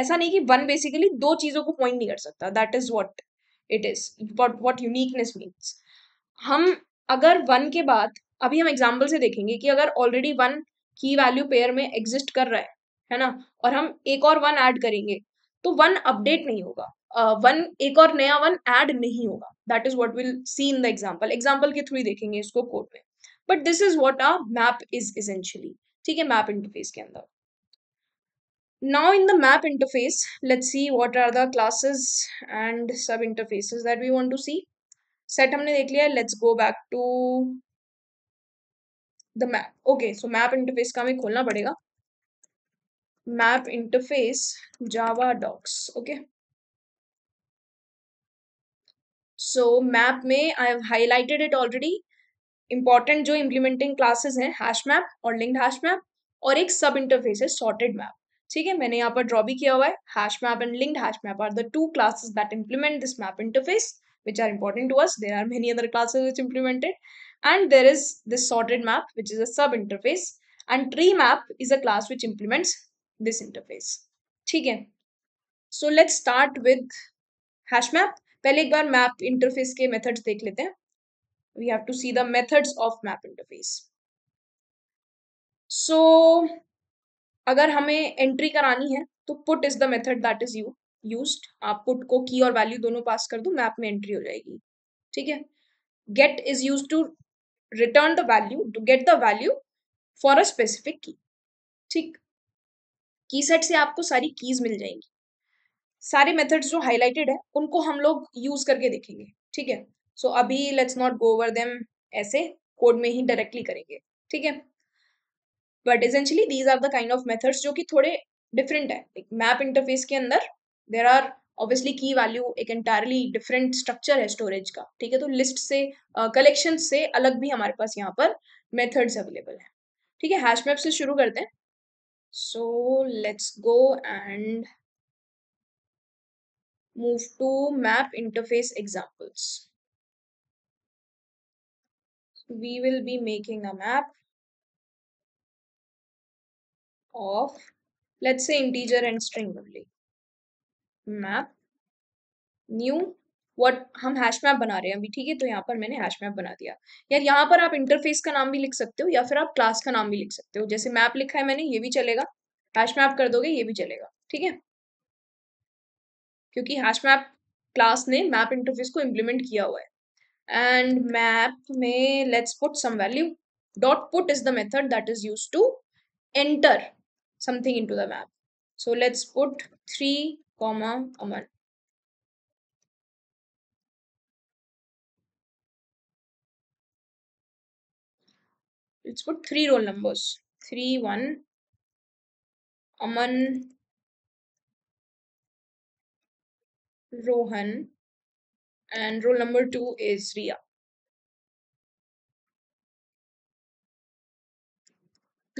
ऐसा नहीं कि वन बेसिकली दो चीजों को पॉइंट नहीं कर सकता that is what it is what what uniqueness means हम अगर वन के बाद अभी हम एग्जाम्पल से देखेंगे कि अगर already one key value pair में एग्जिस्ट कर रहा है है ना और हम एक और वन ऐड करेंगे तो वन अपडेट नहीं होगा वन uh, एक और नया वन ऐड नहीं होगा that is what will see in the example example के थ्रू देखेंगे इसको कोड में but this is what a map is essentially ठीक है मैप इंटरफेस के अंदर now in the map interface let's see what are the classes and sub interfaces that we want to see set हमने देख लिया let's go back to the map okay so map interface का हमें खोलना पड़ेगा map interface java docs okay so map में I have highlighted it already important jo implementing classes hain hash map or linked hash map aur ek sub interface hai sorted map theek hai maine yahan par draw bhi kiya hua hai hash map and linked hash map are the two classes that implement this map interface which are important to us there are many other classes which implemented and there is this sorted map which is a sub interface and tree map is a class which implements this interface ठीक है so let's start with hash map पहले एक बार मैप इंटरफेस के मेथड्स देख लेते हैं we have to see the methods of map interface so अगर हमें एंट्री करानी है तो put is the method that is you use आप पुट को की और वैल्यू दोनों पास कर दो मैप में एंट्री हो जाएगी ठीक है get is use to return the value to get the value for a specific key ठीक की सेट से आपको सारी कीज मिल जाएंगी सारे मेथड्स जो हाईलाइटेड है उनको हम लोग यूज करके देखेंगे ठीक है सो अभी let's not go over them ऐसे कोड में ही डायरेक्टली करेंगे ठीक है but essentially these are the kind of methods जो कि थोड़े डिफरेंट है मैप इंटरफेस के अंदर there are obviously key value एक एंटायरली डिफरेंट स्ट्रक्चर है स्टोरेज का ठीक है तो लिस्ट से कलेक्शन uh, से अलग भी हमारे पास यहाँ पर मेथड्स अवेलेबल है ठीक है हैश मैप से शुरू करते हैं So let's go and move to map interface examples. We will be making a map of let's say integer and string only. Map new what हम हैश मैप बना रहे हैं अभी ठीक है तो यहाँ पर मैंने हैश मैप बना दिया यार यहाँ पर आप इंटरफेस का नाम भी लिख सकते हो या फिर आप क्लास का नाम भी लिख सकते हो जैसे मैप लिखा है मैंने ये भी चलेगा हैश मैप कर दोगे ये भी चलेगा ठीक है क्योंकि हैश मैप क्लास ने मैप इंटरफेस को इम्प्लीमेंट किया हुआ है एंड मैप में let's put some value dot put is the method that is used to enter something into the map so let's put three comma Aman let's put three roll numbers. Three, one, Aman, Rohan, and roll number two is Ria.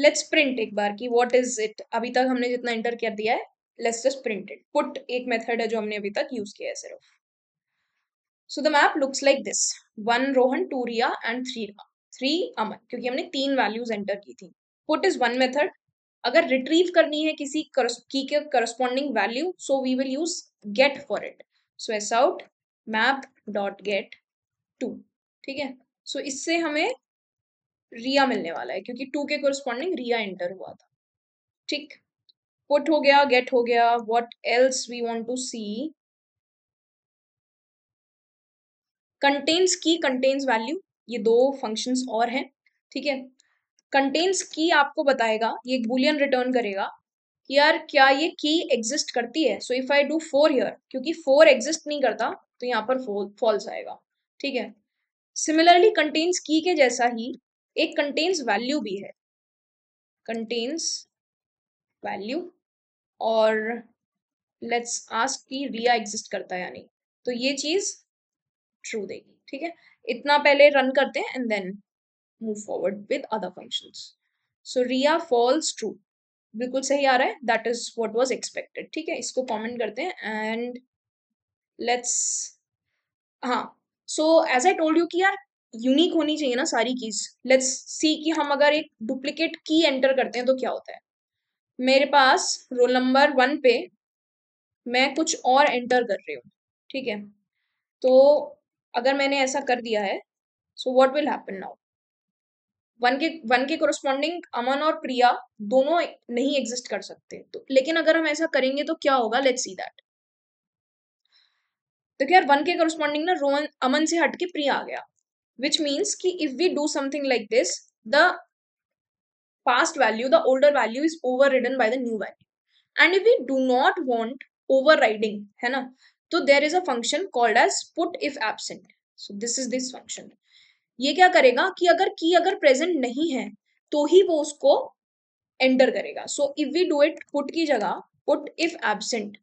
Let's print एक बार कि व्हाट इज इट अभी तक हमने जितना एंटर कर दिया है let's just print it put एक मेथड है जो हमने अभी तक यूज किया है सिर्फ so the map looks like this one Rohan two Ria and three Ria three Aman क्योंकि हमने तीन वैल्यूज एंटर की थी पुट इज वन मेथड अगर रिट्रीव करनी है किसी की के corresponding value so we will use get for it so S out map dot get two ठीक है सो इससे हमें रिया मिलने वाला है क्योंकि टू के कोरस्पॉन्डिंग रिया एंटर हुआ था ठीक पुट हो गया गेट हो गया what else we want to see contains key contains value ये दो फंक्शंस और हैं ठीक है कंटेन्स की आपको बताएगा ये बुलियन रिटर्न करेगा कि यार क्या ये की एग्जिस्ट करती है so if I do four here क्योंकि फोर एग्जिस्ट नहीं करता तो यहाँ पर फॉल्स आएगा ठीक है सिमिलरली कंटेन्स की के जैसा ही एक कंटेन्स वैल्यू भी है कंटेन्स वैल्यू और लेट्स आस्क की रिया एग्जिस्ट करता है यानी तो ये चीज ट्रू देगी ठीक है इतना पहले रन करते हैं and then move forward with other function so Ria false true बिल्कुल सही आ रहा है that is what was expected ठीक है इसको कॉमेंट करते हैं एंड लेट्स हाँ so as I told you कि यार यूनिक होनी चाहिए ना सारी कीज लेट्स सी कि हम अगर एक डुप्लीकेट की एंटर करते हैं तो क्या होता है मेरे पास रोल नंबर वन पे मैं कुछ और एंटर कर रही हूँ ठीक है तो अगर मैंने ऐसा कर दिया है so what will happen now one के वन के कोरस्पॉन्डिंग अमन और प्रिया दोनों नहीं एग्जिस्ट कर सकते तो लेकिन अगर हम ऐसा करेंगे तो क्या होगा लेट्स सी दैट तो यार वन के कोरस्पॉन्डिंग ना रोहन अमन से हट के प्रिया आ गया विच मीन्स कि if we do something like this the past value the older value is overridden by the new value and if we do not want overriding है ना तो there is a function called as put if absent so this is this function ये क्या करेगा कि अगर की अगर प्रेजेंट नहीं है तो ही वो उसको एंटर करेगा so if we do it put की जगह पुट इफ एबसेंट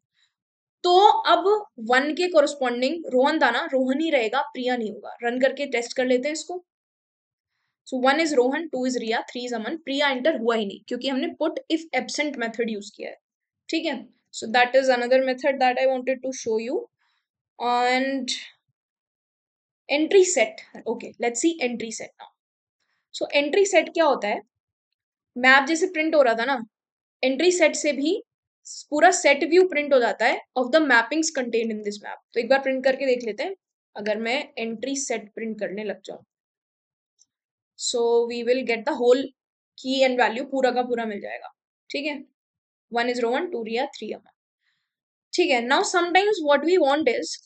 तो अब वन के कोरस्पॉन्डिंग रोहन दाना रोहन ही रहेगा प्रिया नहीं होगा रन करके टेस्ट कर लेते हैं इसको so one is Rohan two is Ria three is Aman Priya enter हुआ ही नहीं क्योंकि हमने put if absent method use किया है ठीक है so that is another method that i wanted to show you and entry set okay let's see entry set now so entry set क्या होता है मैप जैसे प्रिंट हो रहा था ना एंट्री सेट से भी पूरा सेट व्यू प्रिंट हो जाता है of the mappings contained in this map तो एक बार प्रिंट करके देख लेते हैं अगर मैं एंट्री सेट प्रिंट करने लग जाऊं so we will get the whole key and value पूरा का पूरा मिल जाएगा ठीक है वन इज रो वन टू रिया थ्री ठीक है now sometimes what we want is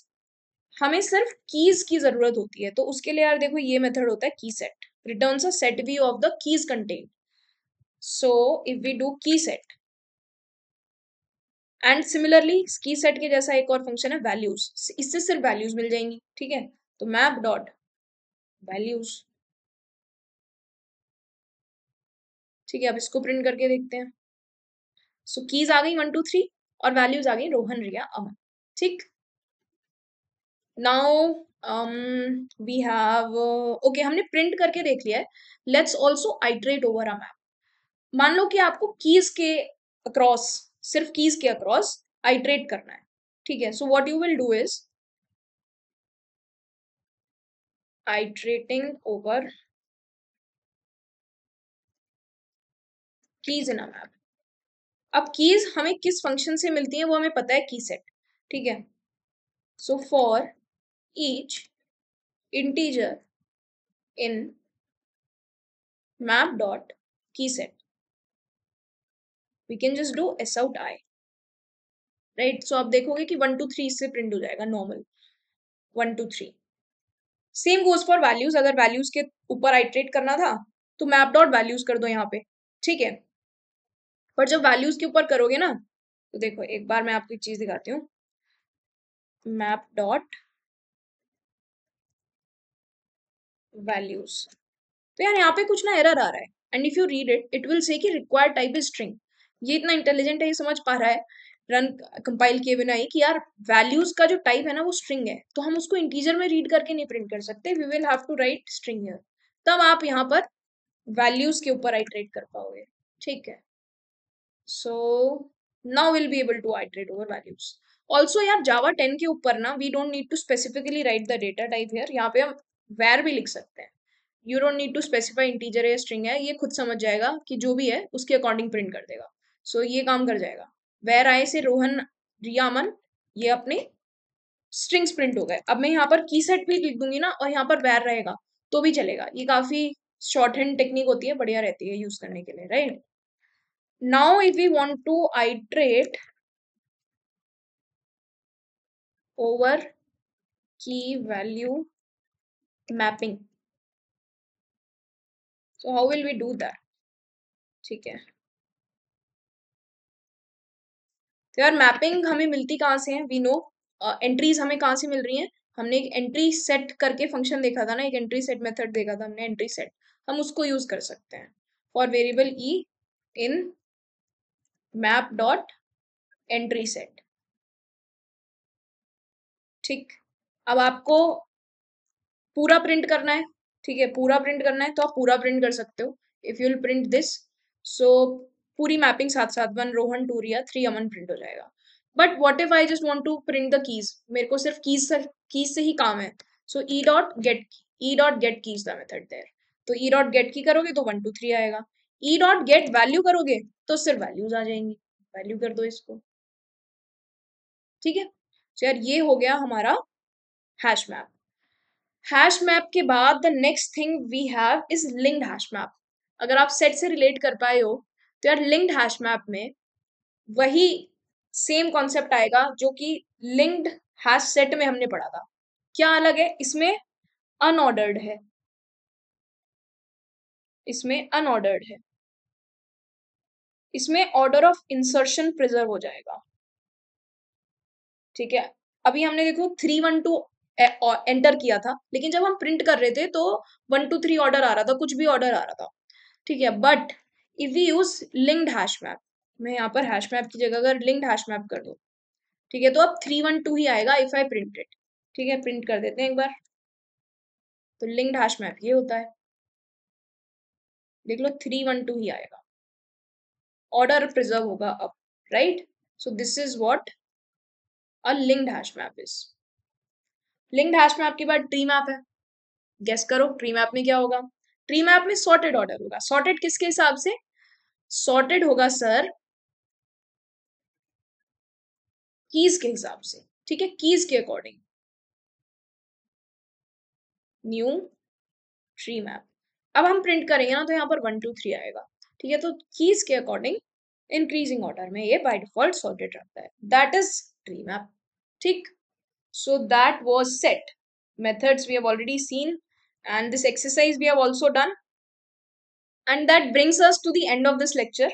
हमें सिर्फ कीज की जरूरत होती है तो उसके लिए यार देखो ये मेथड होता है key set return set view of the keys contain so if we do key set and similarly key set के जैसा एक और फंक्शन है वैल्यूज इससे सिर्फ वैल्यूज मिल जाएंगी ठीक है तो मैप डॉट वैल्यूज ठीक है अब इसको प्रिंट करके देखते हैं सो कीज आ गई वन टू थ्री और वैल्यूज आ गई रोहन रिया अमन ठीक नाउ वी हैव ओके हमने प्रिंट करके देख लिया है let's also iterate over a map मान लो कि आपको कीज के अक्रॉस सिर्फ कीज के अक्रॉस आइट्रेट करना है ठीक है so what you will do is iterating over keys in a map अब कीज हमें किस फंक्शन से मिलती है वो हमें पता है की सेट ठीक है so for each integer in map dot key set we can just do S out I right so आप देखोगे कि वन टू थ्री इससे प्रिंट हो जाएगा normal one two three same goes for values अगर वैल्यूज के ऊपर आइट्रेट करना था तो मैप डॉट वैल्यूज कर दो यहाँ पे ठीक है पर जब वैल्यूज के ऊपर करोगे ना तो देखो एक बार मैं आपको एक चीज दिखाती हूँ मैप डॉट वैल्यूज तो यार यहाँ पे कुछ ना एरर आ रहा है and if you read it it will say कि रिक्वायर्ड टाइप इज स्ट्रिंग ये इतना इंटेलिजेंट है ये समझ पा रहा है रन कंपाइल किए बिना ही कि यार वैल्यूज का जो टाइप है ना वो स्ट्रिंग है तो हम उसको इंटीजर में रीड करके नहीं प्रिंट कर सकते we will have to write string तब आप यहाँ पर वैल्यूज के ऊपर आइट्रेट कर पाओगे ठीक है so now will be able to iterate over values also यार जावा टेन के ऊपर ना we don't need to specifically write the data type here यहाँ पे हम वेर भी लिख सकते हैं you don't need to specify integer है स्ट्रिंग है ये खुद समझ जाएगा कि जो भी है उसके अकॉर्डिंग प्रिंट कर देगा सो so, ये काम कर जाएगा वेर आए से रोहन रियामन ये अपने स्ट्रिंग्स प्रिंट हो गए अब मैं यहाँ पर की सेट भी लिख दूंगी ना और यहाँ पर वेर रहेगा तो भी चलेगा ये काफी शॉर्ट हैंड टेक्निक होती है बढ़िया रहती है यूज करने के लिए right now if we want to iterate over key value mapping so how will we do that ठीक है तो यार मैपिंग हमें मिलती कहाँ से है वी नो एंट्रीज हमें कहाँ से मिल रही हैं हमने एक एंट्री सेट करके फंक्शन देखा था ना एक एंट्री सेट मेथड देखा था हमने एंट्री सेट हम उसको यूज कर सकते हैं for variable e in map dot entry set ठीक अब आपको पूरा प्रिंट करना है ठीक है पूरा प्रिंट करना है तो आप पूरा प्रिंट कर सकते हो if will print this so पूरी मैपिंग साथ साथ वन रोहन टू रिया थ्री अमन प्रिंट हो जाएगा but what if I just want to print the keys मेरे को सिर्फ कीज से कीज से ही काम है so e dot get e dot get keys the method there तो ई डॉट गेट की करोगे तो वन टू थ्री आएगा ई डॉट गेट वैल्यू करोगे तो सिर्फ वैल्यूज आ जाएंगी वैल्यू कर दो इसको ठीक है तो यार ये हो गया हमारा हैश मैप हैश मैप के बाद the next thing we have is linked hash map अगर आप सेट से रिलेट कर पाए हो तो यार लिंक्ड हैश मैप में वही सेम कॉन्सेप्ट आएगा जो कि लिंक्ड हैश सेट में हमने पढ़ा था क्या अलग है इसमें अनऑर्डर्ड है इसमें अनऑर्डर्ड है इसमें ऑर्डर ऑफ इंसर्शन प्रिजर्व हो जाएगा ठीक है अभी हमने देखो थ्री वन टू एंटर किया था लेकिन जब हम प्रिंट कर रहे थे तो वन टू थ्री ऑर्डर आ रहा था कुछ भी ऑर्डर आ रहा था ठीक है but if you use linked hash map मैं यहाँ पर हैश मैप की जगह अगर लिंक्ड हैश मैप कर दो ठीक है तो अब थ्री वन टू ही आएगा इफ आई प्रिंटेड ठीक है प्रिंट कर देते हैं एक बार तो लिंक्ड हैश मैप ये होता है देख लो थ्री वन टू ही आएगा ऑर्डर प्रिजर्व होगा अब right so this is what a link hash map is link hash map के बाद ट्री मैप है गेस करो ट्री मैप में क्या होगा ट्री मैप में सॉर्टेड ऑर्डर होगा सॉर्टेड किसके हिसाब से सॉर्टेड होगा सर कीज के हिसाब से ठीक है कीज के अकॉर्डिंग न्यू ट्री मैप अब हम प्रिंट करेंगे ना तो यहां पर वन टू थ्री आएगा ठीक है तो कीज के अकॉर्डिंग इंक्रीजिंग ऑर्डर में ये बाय डिफॉल्ट सॉर्टेड रहता है दैट इज ट्री मैप ठीक so that was set methods we have already seen and this exercise we have also done and that brings us to the end of this lecture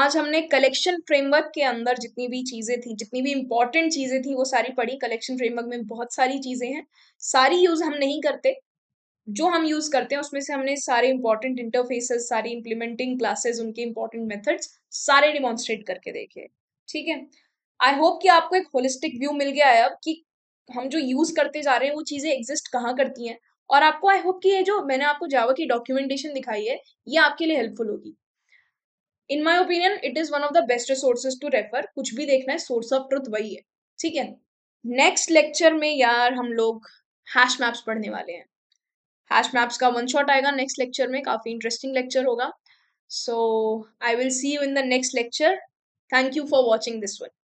आज हमने कलेक्शन फ्रेमवर्क के अंदर जितनी भी चीज़ें थी जितनी भी इंपॉर्टेंट चीज़ें थी वो सारी पढ़ी कलेक्शन फ्रेमवर्क में बहुत सारी चीज़ें हैं सारी यूज़ हम नहीं करते जो हम यूज करते हैं उसमें से हमने सारे इंपॉर्टेंट इंटरफेसेस सारी इंप्लीमेंटिंग क्लासेस उनके इंपॉर्टेंट मेथड्स सारे डिमॉन्स्ट्रेट करके देखे ठीक है आई होप कि आपको एक होलिस्टिक व्यू मिल गया है अब कि हम जो यूज करते जा रहे हैं वो चीजें एग्जिस्ट कहाँ करती हैं और आपको आई होप कि ये जो मैंने आपको जावा की डॉक्यूमेंटेशन दिखाई है ये आपके लिए हेल्पफुल होगी in my opinion it is one of the best resources to refer कुछ भी देखना है सोर्स ऑफ ट्रुथ वही है ठीक है नेक्स्ट लेक्चर में यार हम लोग हैश मैप्स पढ़ने वाले हैं हैश मैप्स का वन शॉट आएगा नेक्स्ट लेक्चर में काफ़ी इंटरेस्टिंग लेक्चर होगा so I will see you in the next lecture thank you for watching this one